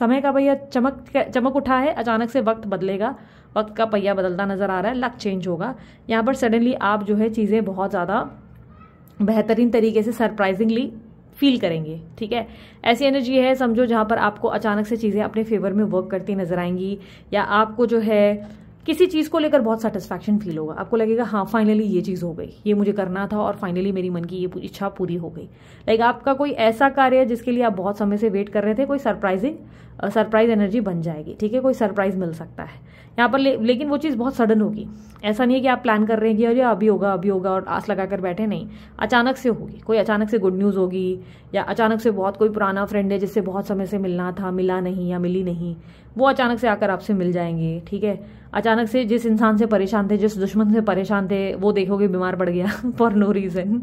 S1: समय का पहिया चमक चमक उठा है अचानक से वक्त बदलेगा वक्त का पहिया बदलता नजर आ रहा है लक चेंज होगा यहाँ पर सडनली आप जो है चीज़ें बहुत ज़्यादा बेहतरीन तरीके से सरप्राइजिंगली फील करेंगे ठीक है ऐसी एनर्जी है समझो जहाँ पर आपको अचानक से चीज़ें अपने फेवर में वर्क करती नजर आएंगी या आपको जो है किसी चीज़ को लेकर बहुत सेटिस्फैक्शन फील होगा आपको लगेगा हाँ फाइनली ये चीज़ हो गई ये मुझे करना था और फाइनली मेरी मन की ये इच्छा पूरी हो गई लाइक आपका कोई ऐसा कार्य है जिसके लिए आप बहुत समय से वेट कर रहे थे कोई सरप्राइजिंग सरप्राइज एनर्जी बन जाएगी ठीक है कोई सरप्राइज मिल सकता है यहाँ पर ले, लेकिन वो चीज़ बहुत सडन होगी ऐसा नहीं है कि आप प्लान कर रहे हैं कि अरे अभी होगा अभी होगा और आस लगा कर बैठे नहीं अचानक से होगी कोई अचानक से गुड न्यूज़ होगी या अचानक से बहुत कोई पुराना फ्रेंड है जिससे बहुत समय से मिलना था मिला नहीं या मिली नहीं वो अचानक से आकर आपसे मिल जाएंगे ठीक है अचानक से जिस इंसान से परेशान थे जिस दुश्मन से परेशान थे वो देखोगे बीमार पड़ गया फॉर नो रीज़न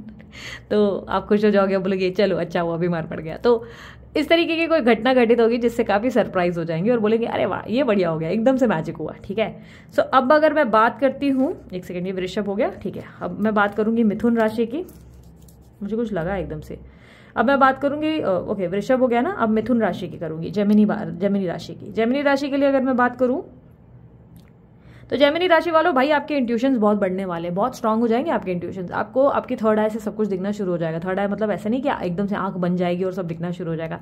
S1: तो आप खुश हो जाओगे बोलोगे चलो अच्छा हुआ बीमार पड़ गया तो इस तरीके की कोई घटना घटित होगी जिससे काफ़ी सरप्राइज हो जाएंगे और बोलेंगे अरे वाह ये बढ़िया हो गया एकदम से मैजिक हुआ ठीक है सो अब अगर मैं बात करती हूँ एक सेकेंड ये वृषभ हो गया ठीक है अब मैं बात करूँगी मिथुन राशि की मुझे कुछ लगा एकदम से अब मैं बात करूंगी ओके वृषभ हो गया ना अब मिथुन राशि की करूंगी जमिनी जमिनी राशि की जमिनी राशि के लिए अगर मैं बात करूं तो जैमिनी राशि वालों भाई आपके इंट्यूशन बहुत बढ़ने वाले हैं बहुत स्ट्रांग हो जाएंगे आपके इंट्यूशन आपको आपकी थर्ड आय से सब कुछ दिखना शुरू हो जाएगा थर्ड आय मतलब ऐसा नहीं कि एकदम से आंख बन जाएगी और सब दिखना शुरू हो जाएगा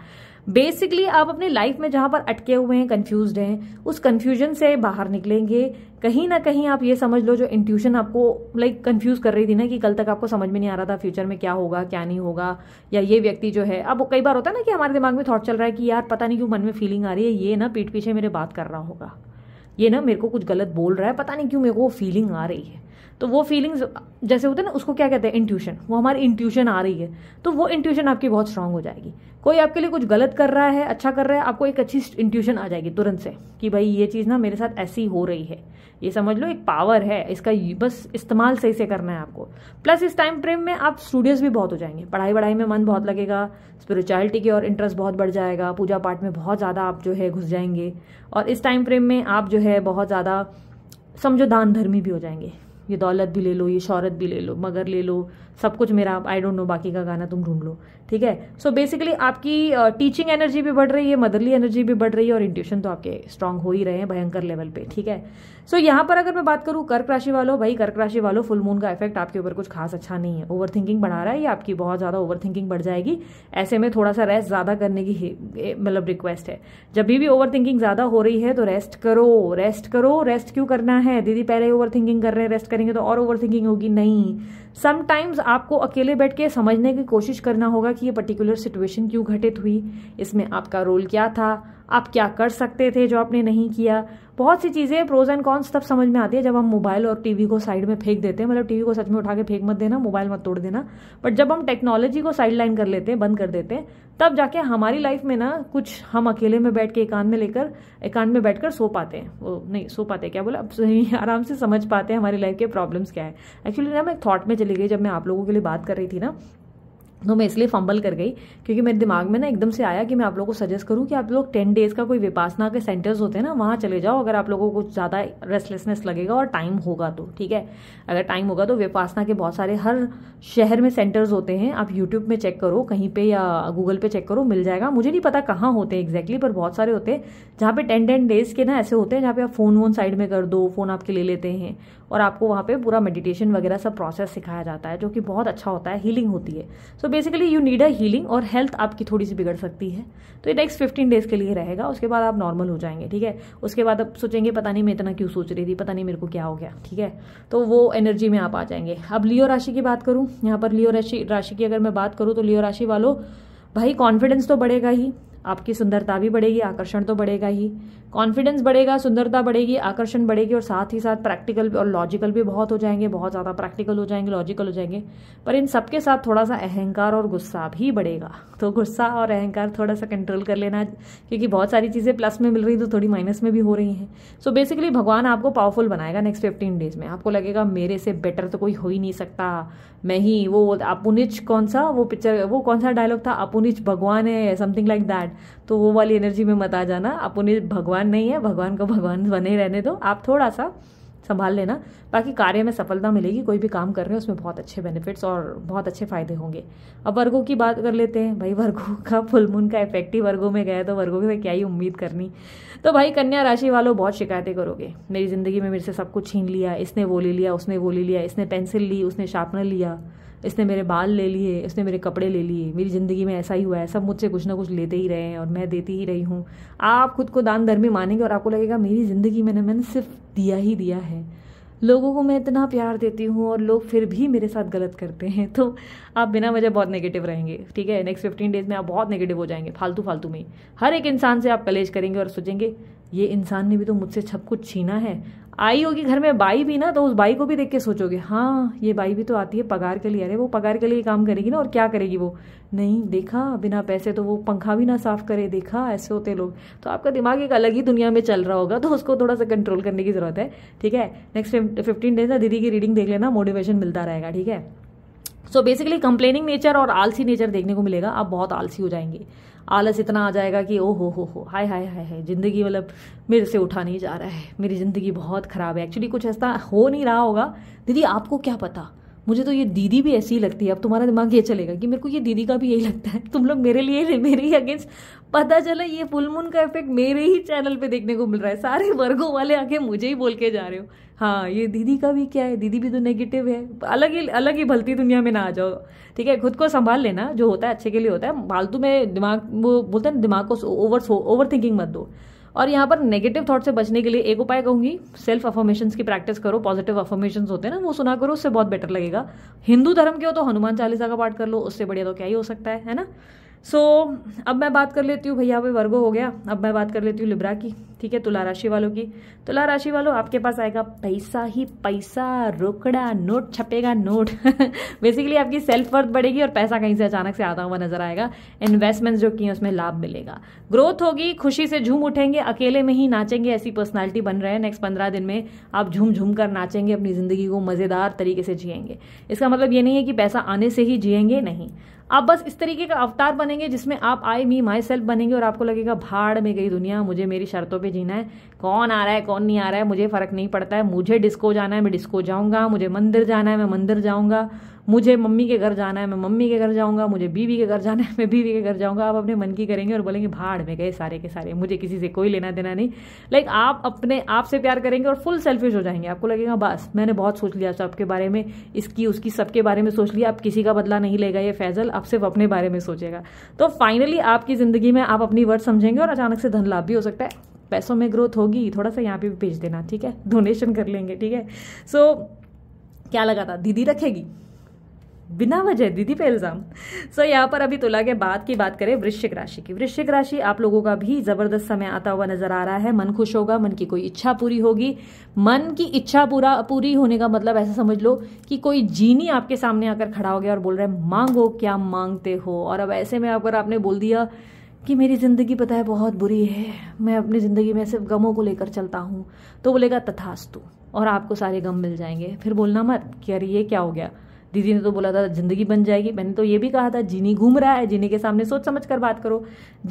S1: बेसिकली आप अपनी लाइफ में जहां पर अटके हुए हैं कन्फ्यूज हैं उस कन्फ्यूजन से बाहर निकलेंगे कहीं ना कहीं आप ये समझ लो जो इंट्यूशन आपको लाइक कंफ्यूज कर रही थी ना कि कल तक आपको समझ में नहीं आ रहा था फ्यूचर में क्या होगा क्या नहीं होगा या ये व्यक्ति जो है अब कई बार होता है ना कि हमारे दिमाग में थॉट चल रहा है कि यार पता नहीं क्यों मन में फीलिंग आ रही है ये ना पीठ पीछे मेरे बात कर रहा होगा ये ना मेरे को कुछ गलत बोल रहा है पता नहीं क्यों मेरे को फीलिंग आ रही है तो वो फीलिंग्स जैसे होते हैं ना उसको क्या कहते हैं इंट्यूशन वो हमारी इंट्यूशन आ रही है तो वो इंट्यूशन आपकी बहुत स्ट्रांग हो जाएगी कोई आपके लिए कुछ गलत कर रहा है अच्छा कर रहा है आपको एक अच्छी इंट्यूशन आ जाएगी तुरंत से कि भाई ये चीज़ ना मेरे साथ ऐसी हो रही है ये समझ लो एक पावर है इसका बस इस्तेमाल सही से करना है आपको प्लस इस टाइम फ्रेम में आप स्टूडियस भी बहुत हो जाएंगे पढ़ाई वढ़ाई में मन बहुत लगेगा स्पिरिचुअलिटी की और इंटरेस्ट बहुत बढ़ जाएगा पूजा पाठ में बहुत ज़्यादा आप जो है घुस जाएंगे और इस टाइम फ्रेम में आप जो है बहुत ज़्यादा समझो दान धर्मी भी हो जाएंगे ये दौलत भी ले लो ये शहरत भी ले लो मगर ले लो सब कुछ मेरा आई डोंट नो बाकी का गाना तुम ढूंढ लो ठीक है सो so बेसिकली आपकी टीचिंग एनर्जी भी बढ़ रही है मदरली एनर्जी भी बढ़ रही है और इंट्यूशन तो आपके स्ट्रांग हो ही रहे हैं भयंकर लेवल पे ठीक है सो so, यहाँ पर अगर मैं बात करूँ कर्क राशि वालों भाई कर्क राशि वालों फुल मून का इफेक्ट आपके ऊपर कुछ खास अच्छा नहीं है ओवर थिंकिंग बढ़ा रहा है या आपकी बहुत ज़्यादा ओवर थिंकिंग बढ़ जाएगी ऐसे में थोड़ा सा रेस्ट ज़्यादा करने की मतलब रिक्वेस्ट है जब भी भी ओवर थिंकिंग ज़्यादा हो रही है तो रेस्ट करो रेस्ट करो रेस्ट क्यों करना है दीदी पहले ओवर थिंकिंग कर रहे हैं रेस्ट करेंगे तो और ओवर थिंकिंग होगी नहीं समटाइम्स आपको अकेले बैठ के समझने की कोशिश करना होगा कि ये पर्टिकुलर सिचुएशन क्यों घटित हुई इसमें आपका रोल क्या था आप क्या कर सकते थे जो आपने नहीं किया बहुत सी चीज़ें प्रोज एंड कॉन्स तब समझ में आती है जब हम मोबाइल और टीवी को साइड में फेंक देते हैं मतलब टीवी को सच में उठा के फेंक मत देना मोबाइल मत तोड़ देना बट जब हम टेक्नोलॉजी को साइड लाइन कर लेते हैं बंद कर देते हैं तब जाके हमारी लाइफ में ना कुछ हम अकेले में बैठ के एकांत में लेकर एकांत में बैठकर सो पाते हैं वो नहीं सो पाते क्या बोला अब सही आराम से समझ पाते हैं हमारी लाइफ के प्रॉब्लम्स क्या है एक्चुअली ना मैं थॉट में चली गई जब मैं आप लोगों के लिए बात कर रही थी ना तो मैं इसलिए फंबल कर गई क्योंकि मेरे दिमाग में ना एकदम से आया कि मैं आप लोगों को सजेस्ट करूं कि आप लोग टेन डेज़ का कोई विपासना के सेंटर्स होते हैं ना वहाँ चले जाओ अगर आप लोगों को कुछ ज़्यादा रेस्टलेसनेस लगेगा और टाइम होगा तो ठीक है अगर टाइम होगा तो विपासना के बहुत सारे हर शहर में सेंटर्स होते हैं आप यूट्यूब में चेक करो कहीं पर या गूगल पर चेक करो मिल जाएगा मुझे नहीं पता कहाँ होते हैं एग्जैक्टली पर बहुत सारे होते हैं जहाँ पर टेन टेन डेज़ के ना ऐसे होते हैं जहाँ पर आप फ़ोन वोन साइड में कर दो फ़ोन आपके ले लेते हैं और आपको वहाँ पर पूरा मेडिटेशन वगैरह सब प्रोसेस सिखाया जाता है जो कि बहुत अच्छा होता है हीलिंग होती है सो तो basically you need a healing और हेल्थ आपकी थोड़ी सी बिगड़ सकती है तो ये नेक्स्ट फिफ्टीन डेज के लिए रहेगा उसके बाद आप नॉर्मल हो जाएंगे ठीक है उसके बाद आप सोचेंगे पता नहीं मैं इतना क्यों सोच रही थी पता नहीं मेरे को क्या हो गया ठीक है तो वो एनर्जी में आप आ जाएंगे अब लियो राशि की बात करूँ यहाँ पर लियो राशि राशि की अगर मैं बात करूँ तो लियो राशि वालों भाई कॉन्फिडेंस तो बढ़ेगा ही आपकी सुंदरता भी बढ़ेगी आकर्षण तो बढ़ेगा ही कॉन्फिडेंस बढ़ेगा सुंदरता बढ़ेगी आकर्षण बढ़ेगी और साथ ही साथ प्रैक्टिकल और लॉजिकल भी बहुत हो जाएंगे बहुत ज़्यादा प्रैक्टिकल हो जाएंगे लॉजिकल हो जाएंगे पर इन सबके साथ थोड़ा सा अहंकार और गुस्सा भी बढ़ेगा तो गुस्सा और अहंकार थोड़ा सा कंट्रोल कर लेना क्योंकि बहुत सारी चीज़ें प्लस में मिल रही तो थोड़ी माइनस में भी हो रही हैं सो बेसिकली भगवान आपको पावरफुल बनाएगा नेक्स्ट फिफ्टीन डेज में आपको लगेगा मेरे से बेटर तो कोई हो ही नहीं सकता मैं ही वो अपुनिच कौन सा वो पिक्चर वो कौन सा डायलॉग था अपुनिच भगवान है समथिंग लाइक दैट तो वो वाली एनर्जी में मत आ जाना आप उन्हें भगवान नहीं है भगवान को भगवान बने रहने दो आप थोड़ा सा संभाल लेना बाकी कार्य में सफलता मिलेगी कोई भी काम कर रहे हैं उसमें बहुत अच्छे बेनिफिट्स और बहुत अच्छे फायदे होंगे अब वर्गों की बात कर लेते हैं भाई वर्गों का फुल मून का इफेक्ट ही वर्गों में गया तो वर्गों से क्या ही उम्मीद करनी तो भाई कन्या राशि वालों बहुत शिकायतें करोगे मेरी ज़िंदगी में मेरे से सब कुछ छीन लिया इसने वो ले लिया उसने वो ले लिया इसने पेंसिल ली उसने शार्पनर लिया इसने मेरे बाल ले लिए इसने मेरे कपड़े ले लिए मेरी ज़िंदगी में ऐसा ही हुआ है सब मुझसे कुछ ना कुछ लेते ही रहे हैं और मैं देती ही रही हूँ आप खुद को दान धर्मी मानेंगे और आपको लगेगा मेरी ज़िंदगी में मैंने सिर्फ दिया ही दिया है लोगों को मैं इतना प्यार देती हूँ और लोग फिर भी मेरे साथ गलत करते हैं तो आप बिना वजह बहुत नेगेटिव रहेंगे ठीक है नेक्स्ट फिफ्टीन डेज में आप बहुत नेगेटिव हो जाएंगे फालतू फालतू में हर एक इंसान से आप कलेज करेंगे और सोचेंगे ये इंसान ने भी तो मुझसे सब कुछ छीना है आई होगी घर में बाई भी ना तो उस बाई को भी देख के सोचोगे हाँ ये बाई भी तो आती है पगार के लिए अरे वो पगार के लिए काम करेगी ना और क्या करेगी वो नहीं देखा बिना पैसे तो वो पंखा भी ना साफ करे देखा ऐसे होते लोग तो आपका दिमाग एक अलग ही दुनिया में चल रहा होगा तो उसको थोड़ा सा कंट्रोल करने की ज़रूरत है ठीक है नेक्स्ट फिफ्टीन डेज ना दीदी की रीडिंग देख लेना मोटिवेशन मिलता रहेगा ठीक है सो बेसिकली कंप्लेनिंग नेचर और आलसी नेचर देखने को मिलेगा आप बहुत आलसी हो जाएंगे आलस इतना आ जाएगा कि ओ हो हो हो हाय हाय हाय हाय ज़िंदगी मतलब मेरे से उठा नहीं जा रहा है मेरी ज़िंदगी बहुत ख़राब है एक्चुअली कुछ ऐसा हो नहीं रहा होगा दीदी आपको क्या पता मुझे तो ये दीदी भी ऐसी ही लगती है अब तुम्हारा दिमाग ये चलेगा कि मेरे को ये दीदी का भी यही लगता है तुम लोग मेरे लिए मेरे ही अगेंस्ट पता चला ये फुल मून का इफेक्ट मेरे ही चैनल पे देखने को मिल रहा है सारे वर्गों वाले आके मुझे ही बोल के जा रहे हो हाँ ये दीदी का भी क्या है दीदी भी तो नेगेटिव है अलग ही अलग ही भलती दुनिया में ना आ जाओ ठीक है खुद को संभाल लेना जो होता है अच्छे के लिए होता है फालतू में दिमाग वो बोलते हैं ना दिमाग को ओवर ओवर थिंकिंग मत दो और यहाँ पर नेगेटिव थॉट से बचने के लिए एक उपाय कहूँगी सेल्फ अफॉर्मेशन की प्रैक्टिस करो पॉजिटिव अफॉर्मेशन होते हैं ना वो सुना करो उससे बहुत बेटर लगेगा हिंदू धर्म के हो तो हनुमान चालीसा का पाठ कर लो उससे बढ़िया तो क्या ही हो सकता है है ना सो so, अब मैं बात कर लेती हूँ भैया पे वर्गो हो गया अब मैं बात कर लेती हूँ लिब्रा की ठीक है तुला राशि वालों की तुला राशि वालों आपके पास आएगा पैसा ही पैसा रोकड़ा नोट छपेगा नोट बेसिकली आपकी सेल्फ वर्थ बढ़ेगी और पैसा कहीं से अचानक से आता हुआ नजर आएगा इन्वेस्टमेंट्स जो किए उसमें लाभ मिलेगा ग्रोथ होगी खुशी से झूम उठेंगे अकेले में ही नाचेंगे ऐसी पर्सनैलिटी बन रहे हैं नेक्स्ट पंद्रह दिन में आप झूम झूम कर नाचेंगे अपनी जिंदगी को मजेदार तरीके से जियेंगे इसका मतलब ये नहीं है कि पैसा आने से ही जियेंगे नहीं आप बस इस तरीके का अवतार बनेंगे जिसमें आप आई मी माई सेल्फ बनेंगे और आपको लगेगा भाड़ में गई दुनिया मुझे मेरी शर्तों पे जीना है कौन आ रहा है कौन नहीं आ रहा है मुझे फ़र्क नहीं पड़ता है मुझे डिस्को जाना है मैं डिस्को जाऊँगा मुझे मंदिर जाना है मैं मंदिर जाऊँगा मुझे मम्मी के घर जाना है मैं मम्मी के घर जाऊँगा मुझे बीवी के घर जाना है मैं बीवी के घर जाऊँगा आप अपने मन की करेंगे और बोलेंगे भाड़ में गए सारे के सारे मुझे किसी से कोई लेना देना नहीं लाइक आप अपने आप से प्यार करेंगे और फुल सेल्फिश हो जाएंगे आपको लगेगा बस मैंने बहुत सोच लिया सबके बारे में इसकी उसकी सबके बारे में सोच लिया आप किसी का बदला नहीं लेगा ये फैजल आप सिर्फ अपने बारे में सोचेगा तो फाइनली आपकी ज़िंदगी में आप अपनी वर्ड समझेंगे और अचानक से धन लाभ भी हो सकता है पैसों में ग्रोथ होगी थोड़ा सा यहाँ पे भी भेज देना ठीक है डोनेशन कर लेंगे ठीक है सो so, क्या लगा था दीदी रखेगी बिना वजह दीदी पे इल्ज़ाम सो यहाँ पर अभी तुला के बाद की बात करें वृश्चिक राशि की वृश्चिक राशि आप लोगों का भी ज़बरदस्त समय आता हुआ नज़र आ रहा है मन खुश होगा मन की कोई इच्छा पूरी होगी मन की इच्छा पूरा पूरी होने का मतलब ऐसा समझ लो कि कोई जीनी आपके सामने आकर खड़ा हो गया और बोल रहे मांगो क्या मांगते हो और अब ऐसे में अगर आपने बोल दिया कि मेरी ज़िंदगी पता है बहुत बुरी है मैं अपनी ज़िंदगी में सिर्फ गमों को लेकर चलता हूँ तो बोलेगा तथास्तु और आपको सारे गम मिल जाएंगे फिर बोलना मत कि अरे ये क्या हो गया दीदी ने तो बोला था जिंदगी बन जाएगी मैंने तो ये भी कहा था जीनी घूम रहा है जीनी के सामने सोच समझ कर बात करो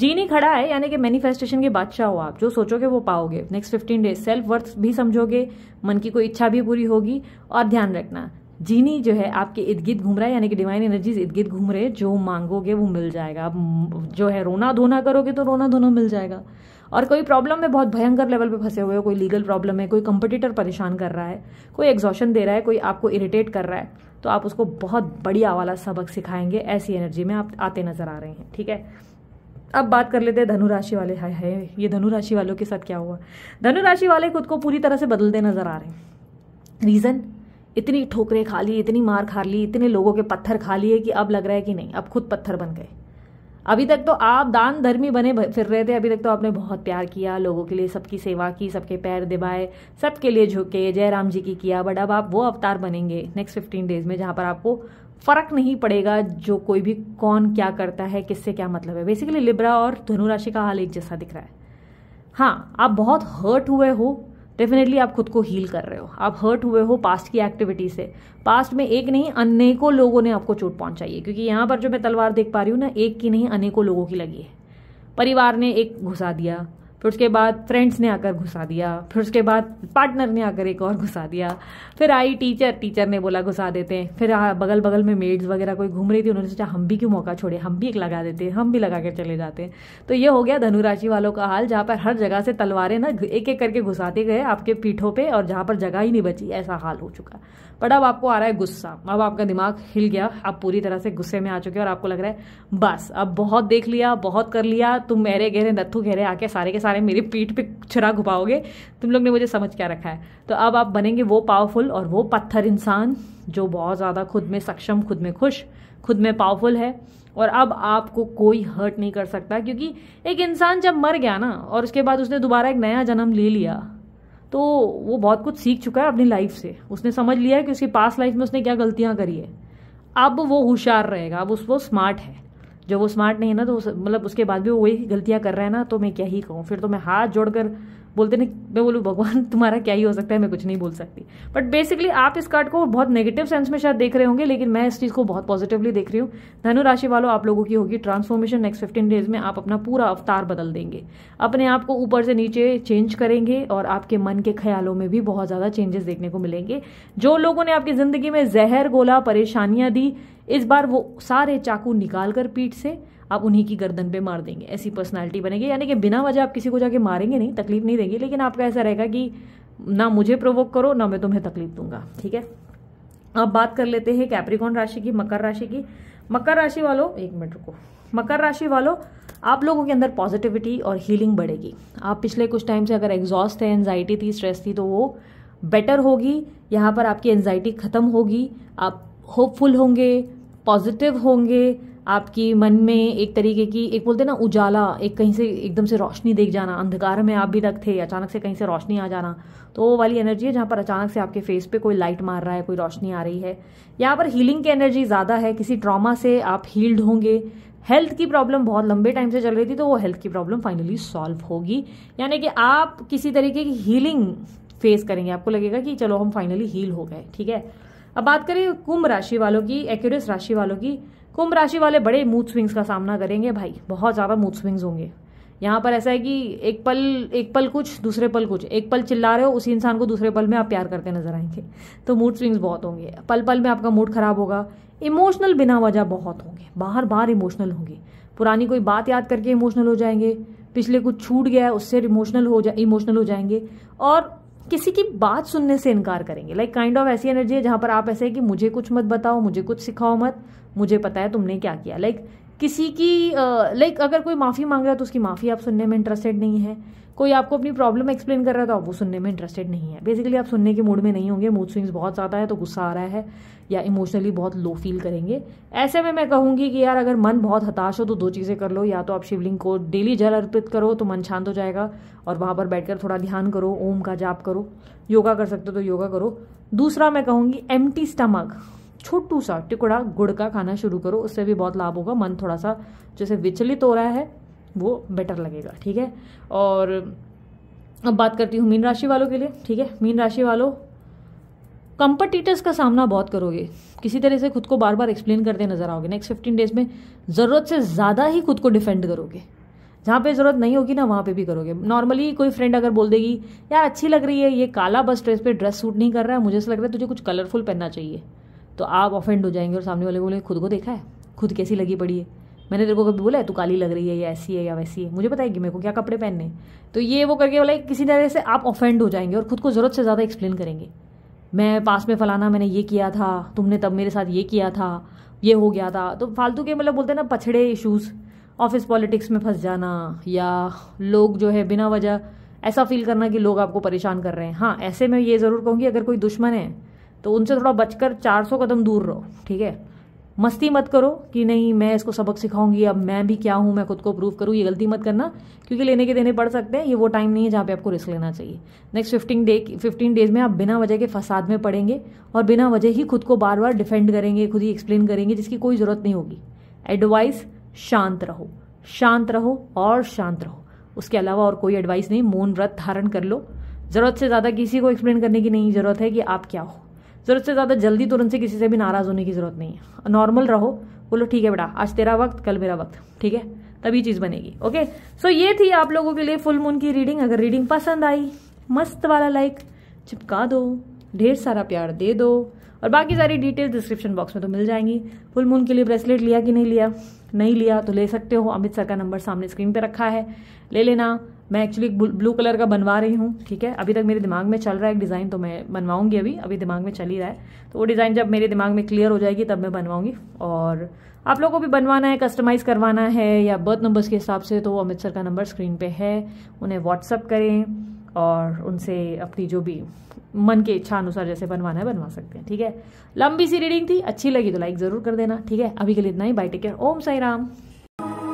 S1: जीनी खड़ा है यानी कि मैनिफेस्टेशन के बादशाह हो आप जो सोचोगे वो पाओगे next fifteen days self worth भी समझोगे मन की कोई इच्छा भी पूरी होगी और ध्यान रखना जीनी जो है आपके इर्द गिर्द घूम रहा है यानी कि डिवाइन एनर्जीज इर्द गिर्द घूम रहे जो मांगोगे वो मिल जाएगा आप जो है रोना धोना करोगे तो रोना धोना मिल जाएगा और कोई प्रॉब्लम में बहुत भयंकर लेवल पे फंसे हुए हो कोई लीगल प्रॉब्लम है कोई कंपटीटर परेशान कर रहा है कोई एग्जॉशन दे रहा है कोई आपको इरिटेट कर रहा है तो आप उसको बहुत बढ़िया वाला सबक सिखाएंगे ऐसी एनर्जी में आप आते नजर आ रहे हैं ठीक है अब बात कर लेते हैं धनुराशि वाले हाय हाय ये धनुराशि वालों के साथ क्या हुआ धनुराशि वाले खुद को पूरी तरह से बदलते नजर आ रहे हैं रीज़न इतनी ठोकरें खा ली इतनी मार खा ली इतने लोगों के पत्थर खा लिए कि अब लग रहा है कि नहीं अब खुद पत्थर बन गए अभी तक तो आप दान धर्मी बने फिर रहे थे अभी तक तो आपने बहुत प्यार किया लोगों के लिए सबकी सेवा की सबके पैर दिबाए सबके लिए झुके जयराम जी की किया बट अब आप वो अवतार बनेंगे नेक्स्ट फिफ्टीन डेज में जहाँ पर आपको फर्क नहीं पड़ेगा जो कोई भी कौन क्या करता है किससे क्या मतलब है बेसिकली लिब्रा और धनुराशि का हाल एक जैसा दिख रहा है हाँ आप बहुत हर्ट हुए हो डेफिनेटली आप खुद को हील कर रहे हो आप हर्ट हुए हो पास्ट की एक्टिविटी से पास्ट में एक नहीं अनेकों लोगों ने आपको चोट पहुंचाई है क्योंकि यहाँ पर जो मैं तलवार देख पा रही हूँ ना एक की नहीं अनेकों लोगों की लगी है परिवार ने एक घुसा दिया फिर उसके बाद फ्रेंड्स ने आकर घुसा दिया फिर उसके बाद पार्टनर ने आकर एक और घुसा दिया फिर आई टीचर टीचर ने बोला घुसा देते हैं फिर आ, बगल बगल में मेड्स वगैरह कोई घूम रही थी उन्होंने सोचा हम भी क्यों मौका छोड़े हम भी एक लगा देते हैं हम भी लगा कर चले जाते हैं तो ये हो गया धनुराशि वालों का हाल जहाँ पर हर जगह से तलवारें ना एक एक करके घुसाते गए आपके पीठों पर और जहाँ पर जगह ही नहीं बची ऐसा हाल हो चुका बट अब आपको आ रहा है गुस्सा अब आपका दिमाग हिल गया आप पूरी तरह से गुस्से में आ चुके हैं और आपको लग रहा है बस अब बहुत देख लिया बहुत कर लिया तुम मेरे गहरे नत्थू गहरे आके सारे के साथ सारे मेरी पीठ पे छुरा घुपाओगे तुम लोग ने मुझे समझ क्या रखा है तो अब आप बनेंगे वो पावरफुल और वो पत्थर इंसान जो बहुत ज़्यादा खुद में सक्षम खुद में खुश खुद में पावरफुल है और अब आपको कोई हर्ट नहीं कर सकता क्योंकि एक इंसान जब मर गया ना और उसके बाद उसने दोबारा एक नया जन्म ले लिया तो वो बहुत कुछ सीख चुका है अपनी लाइफ से उसने समझ लिया है कि उसकी पास्ट लाइफ में उसने क्या गलतियाँ करी है अब वो होशियार रहेगा अब उस वो स्मार्ट है जब वो स्मार्ट नहीं है ना तो उस मतलब उसके बाद भी वो वही गलतियाँ कर रहा है ना तो मैं क्या ही कहूँ फिर तो मैं हाथ जोड़कर बोलते ना मैं बोलूँ भगवान तुम्हारा क्या ही हो सकता है मैं कुछ नहीं बोल सकती बट बेसिकली आप इस कार्ड को बहुत नेगेटिव सेंस में शायद देख रहे होंगे लेकिन मैं इस चीज़ को बहुत पॉजिटिवली देख रही हूँ धनु राशि वालों आप लोगों की होगी ट्रांसफॉर्मेशन नेक्स्ट फिफ्टीन डेज में आप अपना पूरा अवतार बदल देंगे अपने आप को ऊपर से नीचे चेंज करेंगे और आपके मन के ख्यालों में भी बहुत ज़्यादा चेंजेस देखने को मिलेंगे जो लोगों ने आपकी ज़िंदगी में जहर गोला परेशानियाँ दी इस बार वो सारे चाकू निकाल कर पीठ से आप उन्हीं की गर्दन पे मार देंगे ऐसी पर्सनालिटी बनेगी यानी कि बिना वजह आप किसी को जाके मारेंगे नहीं तकलीफ नहीं देंगे लेकिन आपका ऐसा रहेगा कि ना मुझे प्रोवोक करो ना मैं तुम्हें तकलीफ दूंगा ठीक है अब बात कर लेते हैं कैप्रिकॉन राशि की मकर राशि की मकर राशि वालों एक मिनट रुको मकर राशि वालों आप लोगों के अंदर पॉजिटिविटी और हीलिंग बढ़ेगी आप पिछले कुछ टाइम से अगर एग्जॉस्ट थे एनजाइटी थी स्ट्रेस थी तो वो बेटर होगी यहाँ पर आपकी एनजाइटी ख़त्म होगी आप होपफुल होंगे पॉजिटिव होंगे आपकी मन में एक तरीके की एक बोलते ना उजाला एक कहीं से एकदम से रोशनी देख जाना अंधकार में आप भी तक थे अचानक से कहीं से रोशनी आ जाना तो वो वाली एनर्जी है जहाँ पर अचानक से आपके फेस पे कोई लाइट मार रहा है कोई रोशनी आ रही है यहाँ पर हीलिंग की एनर्जी ज़्यादा है किसी ट्रामा से आप हील्ड होंगे हेल्थ की प्रॉब्लम बहुत लंबे टाइम से चल रही थी तो वो हेल्थ की प्रॉब्लम फाइनली सॉल्व होगी यानी कि आप किसी तरीके की हीलिंग फेस करेंगे आपको लगेगा कि चलो हम फाइनली हील हो गए ठीक है अब बात करें कुंभ राशि वालों की एक्यूरस राशि वालों की कुंभ राशि वाले बड़े मूड स्विंग्स का सामना करेंगे भाई बहुत ज़्यादा मूड स्विंग्स होंगे यहाँ पर ऐसा है कि एक पल एक पल कुछ दूसरे पल कुछ एक पल चिल्ला रहे हो उसी इंसान को दूसरे पल में आप प्यार करते नजर आएंगे तो मूड स्विंग्स बहुत होंगे पल पल में आपका मूड खराब होगा इमोशनल बिना वजह बहुत होंगे बाहर बार इमोशनल होंगे पुरानी कोई बात याद करके इमोशनल हो जाएंगे पिछले कुछ छूट गया है उससे इमोशनल हो जा इमोशनल हो जाएंगे और किसी की बात सुनने से इनकार करेंगे लाइक काइंड ऑफ ऐसी एनर्जी है जहाँ पर आप ऐसे हैं कि मुझे कुछ मत बताओ मुझे कुछ सिखाओ मत मुझे पता है तुमने क्या किया लाइक किसी की लाइक अगर कोई माफ़ी मांग रहा है तो उसकी माफ़ी आप सुनने में इंटरेस्टेड नहीं है कोई आपको अपनी प्रॉब्लम एक्सप्लेन कर रहा है तो आप वो सुनने में इंटरेस्टेड नहीं है बेसिकली आप सुनने के मूड में नहीं होंगे मूड स्विंग्स बहुत ज़्यादा है तो गुस्सा आ रहा है या इमोशनली बहुत लो फील करेंगे ऐसे में मैं कहूँगी कि यार अगर मन बहुत हताश हो तो दो चीज़ें कर लो या तो आप शिवलिंग को डेली जल अर्पित करो तो मन शांत हो जाएगा और वहाँ पर बैठकर थोड़ा ध्यान करो ओम का जाप करो योगा कर सकते हो तो योगा करो दूसरा मैं कहूँगी एम्प्टी स्टमक छोटू सा टिकड़ा गुड़ का खाना शुरू करो उससे भी बहुत लाभ होगा मन थोड़ा सा जैसे विचलित हो रहा है वो बेटर लगेगा ठीक है और अब बात करती हूँ मीन राशि वालों के लिए ठीक है मीन राशि वालों कंपटीटर्स का सामना बहुत करोगे किसी तरह से खुद को बार बार एक्सप्लेन करते नजर आओगे नेक्स्ट फिफ्टीन डेज में ज़रूरत से ज़्यादा ही खुद को डिफेंड करोगे जहाँ पे ज़रूरत नहीं होगी ना वहाँ पे भी करोगे नॉर्मली कोई फ्रेंड अगर बोल देगी यार अच्छी लग रही है ये काला बस ड्रेस पे ड्रेस सूट नहीं कर रहा है मुझे ऐसा लग रहा है तुझे कुछ कलरफुल पहनना चाहिए तो आप ऑफेंड हो जाएंगे और सामने वाले बोले खुद को देखा है खुद कैसी लगी पड़ी है मैंने तेरे को कभी बोला है तू काली लग रही है या ऐसी है या वैसी है मुझे पता है कि मेरे को क्या कपड़े पहनने तो ये वो करके बोला किसी तरह से आप ऑफेंड हो जाएंगे और खुद को ज़रूरत से ज़्यादा एक्सप्लेन करेंगे मैं पास में फलाना मैंने ये किया था तुमने तब मेरे साथ ये किया था ये हो गया था तो फालतू के मतलब बोलते हैं ना पछड़े इशूज़ ऑफिस पॉलिटिक्स में फंस जाना या लोग जो है बिना वजह ऐसा फील करना कि लोग आपको परेशान कर रहे हैं हाँ ऐसे में ये ज़रूर कहूँगी अगर कोई दुश्मन है तो उनसे थोड़ा बचकर 400 कदम दूर रहो ठीक है मस्ती मत करो कि नहीं मैं इसको सबक सिखाऊंगी अब मैं भी क्या हूँ मैं खुद को प्रूव करूँ ये गलती मत करना क्योंकि लेने के देने पड़ सकते हैं ये वो टाइम नहीं है जहाँ पे आपको रिस्क लेना चाहिए next fifteen day fifteen days में आप बिना वजह के फसाद में पड़ेंगे और बिना वजह ही खुद को बार बार डिफेंड करेंगे खुद ही एक्सप्लेन करेंगे जिसकी कोई ज़रूरत नहीं होगी एडवाइस शांत रहो शांत रहो और शांत रहो उसके अलावा और कोई एडवाइस नहीं मौन व्रत धारण कर लो ज़रूरत से ज़्यादा किसी को एक्सप्लेन करने की नहीं ज़रूरत है कि आप क्या हो ज़रूरत से ज़्यादा जल्दी तुरंत तो से किसी से भी नाराज़ होने की ज़रूरत नहीं है नॉर्मल रहो बोलो ठीक है बेटा आज तेरा वक्त कल मेरा वक्त ठीक है तभी चीज़ बनेगी ओके सो ये थी आप लोगों के लिए फुल मून की रीडिंग अगर रीडिंग पसंद आई मस्त वाला लाइक चिपका दो ढेर सारा प्यार दे दो और बाकी सारी डिटेल्स डिस्क्रिप्शन बॉक्स में तो मिल जाएंगी फुल मून के लिए ब्रेसलेट लिया कि नहीं लिया नहीं लिया तो ले सकते हो अमित सर का नंबर सामने स्क्रीन पर रखा है ले लेना मैं एक्चुअली ब्लू कलर का बनवा रही हूँ ठीक है अभी तक मेरे दिमाग में चल रहा है एक डिज़ाइन तो मैं बनवाऊंगी अभी अभी दिमाग में चल ही रहा है तो वो डिज़ाइन जब मेरे दिमाग में क्लियर हो जाएगी तब मैं बनवाऊंगी और आप लोगों को भी बनवाना है कस्टमाइज़ करवाना है या बर्थ नंबर्स के हिसाब से तो अमित सर का नंबर स्क्रीन पर है उन्हें व्हाट्सअप करें और उनसे अपनी जो भी मन के इच्छा अनुसार जैसे बनवाना है बनवा सकते हैं ठीक है लंबी सी रीडिंग थी अच्छी लगी तो लाइक ज़रूर कर देना ठीक है अभी के लिए इतना ही bye take care Om Sai Ram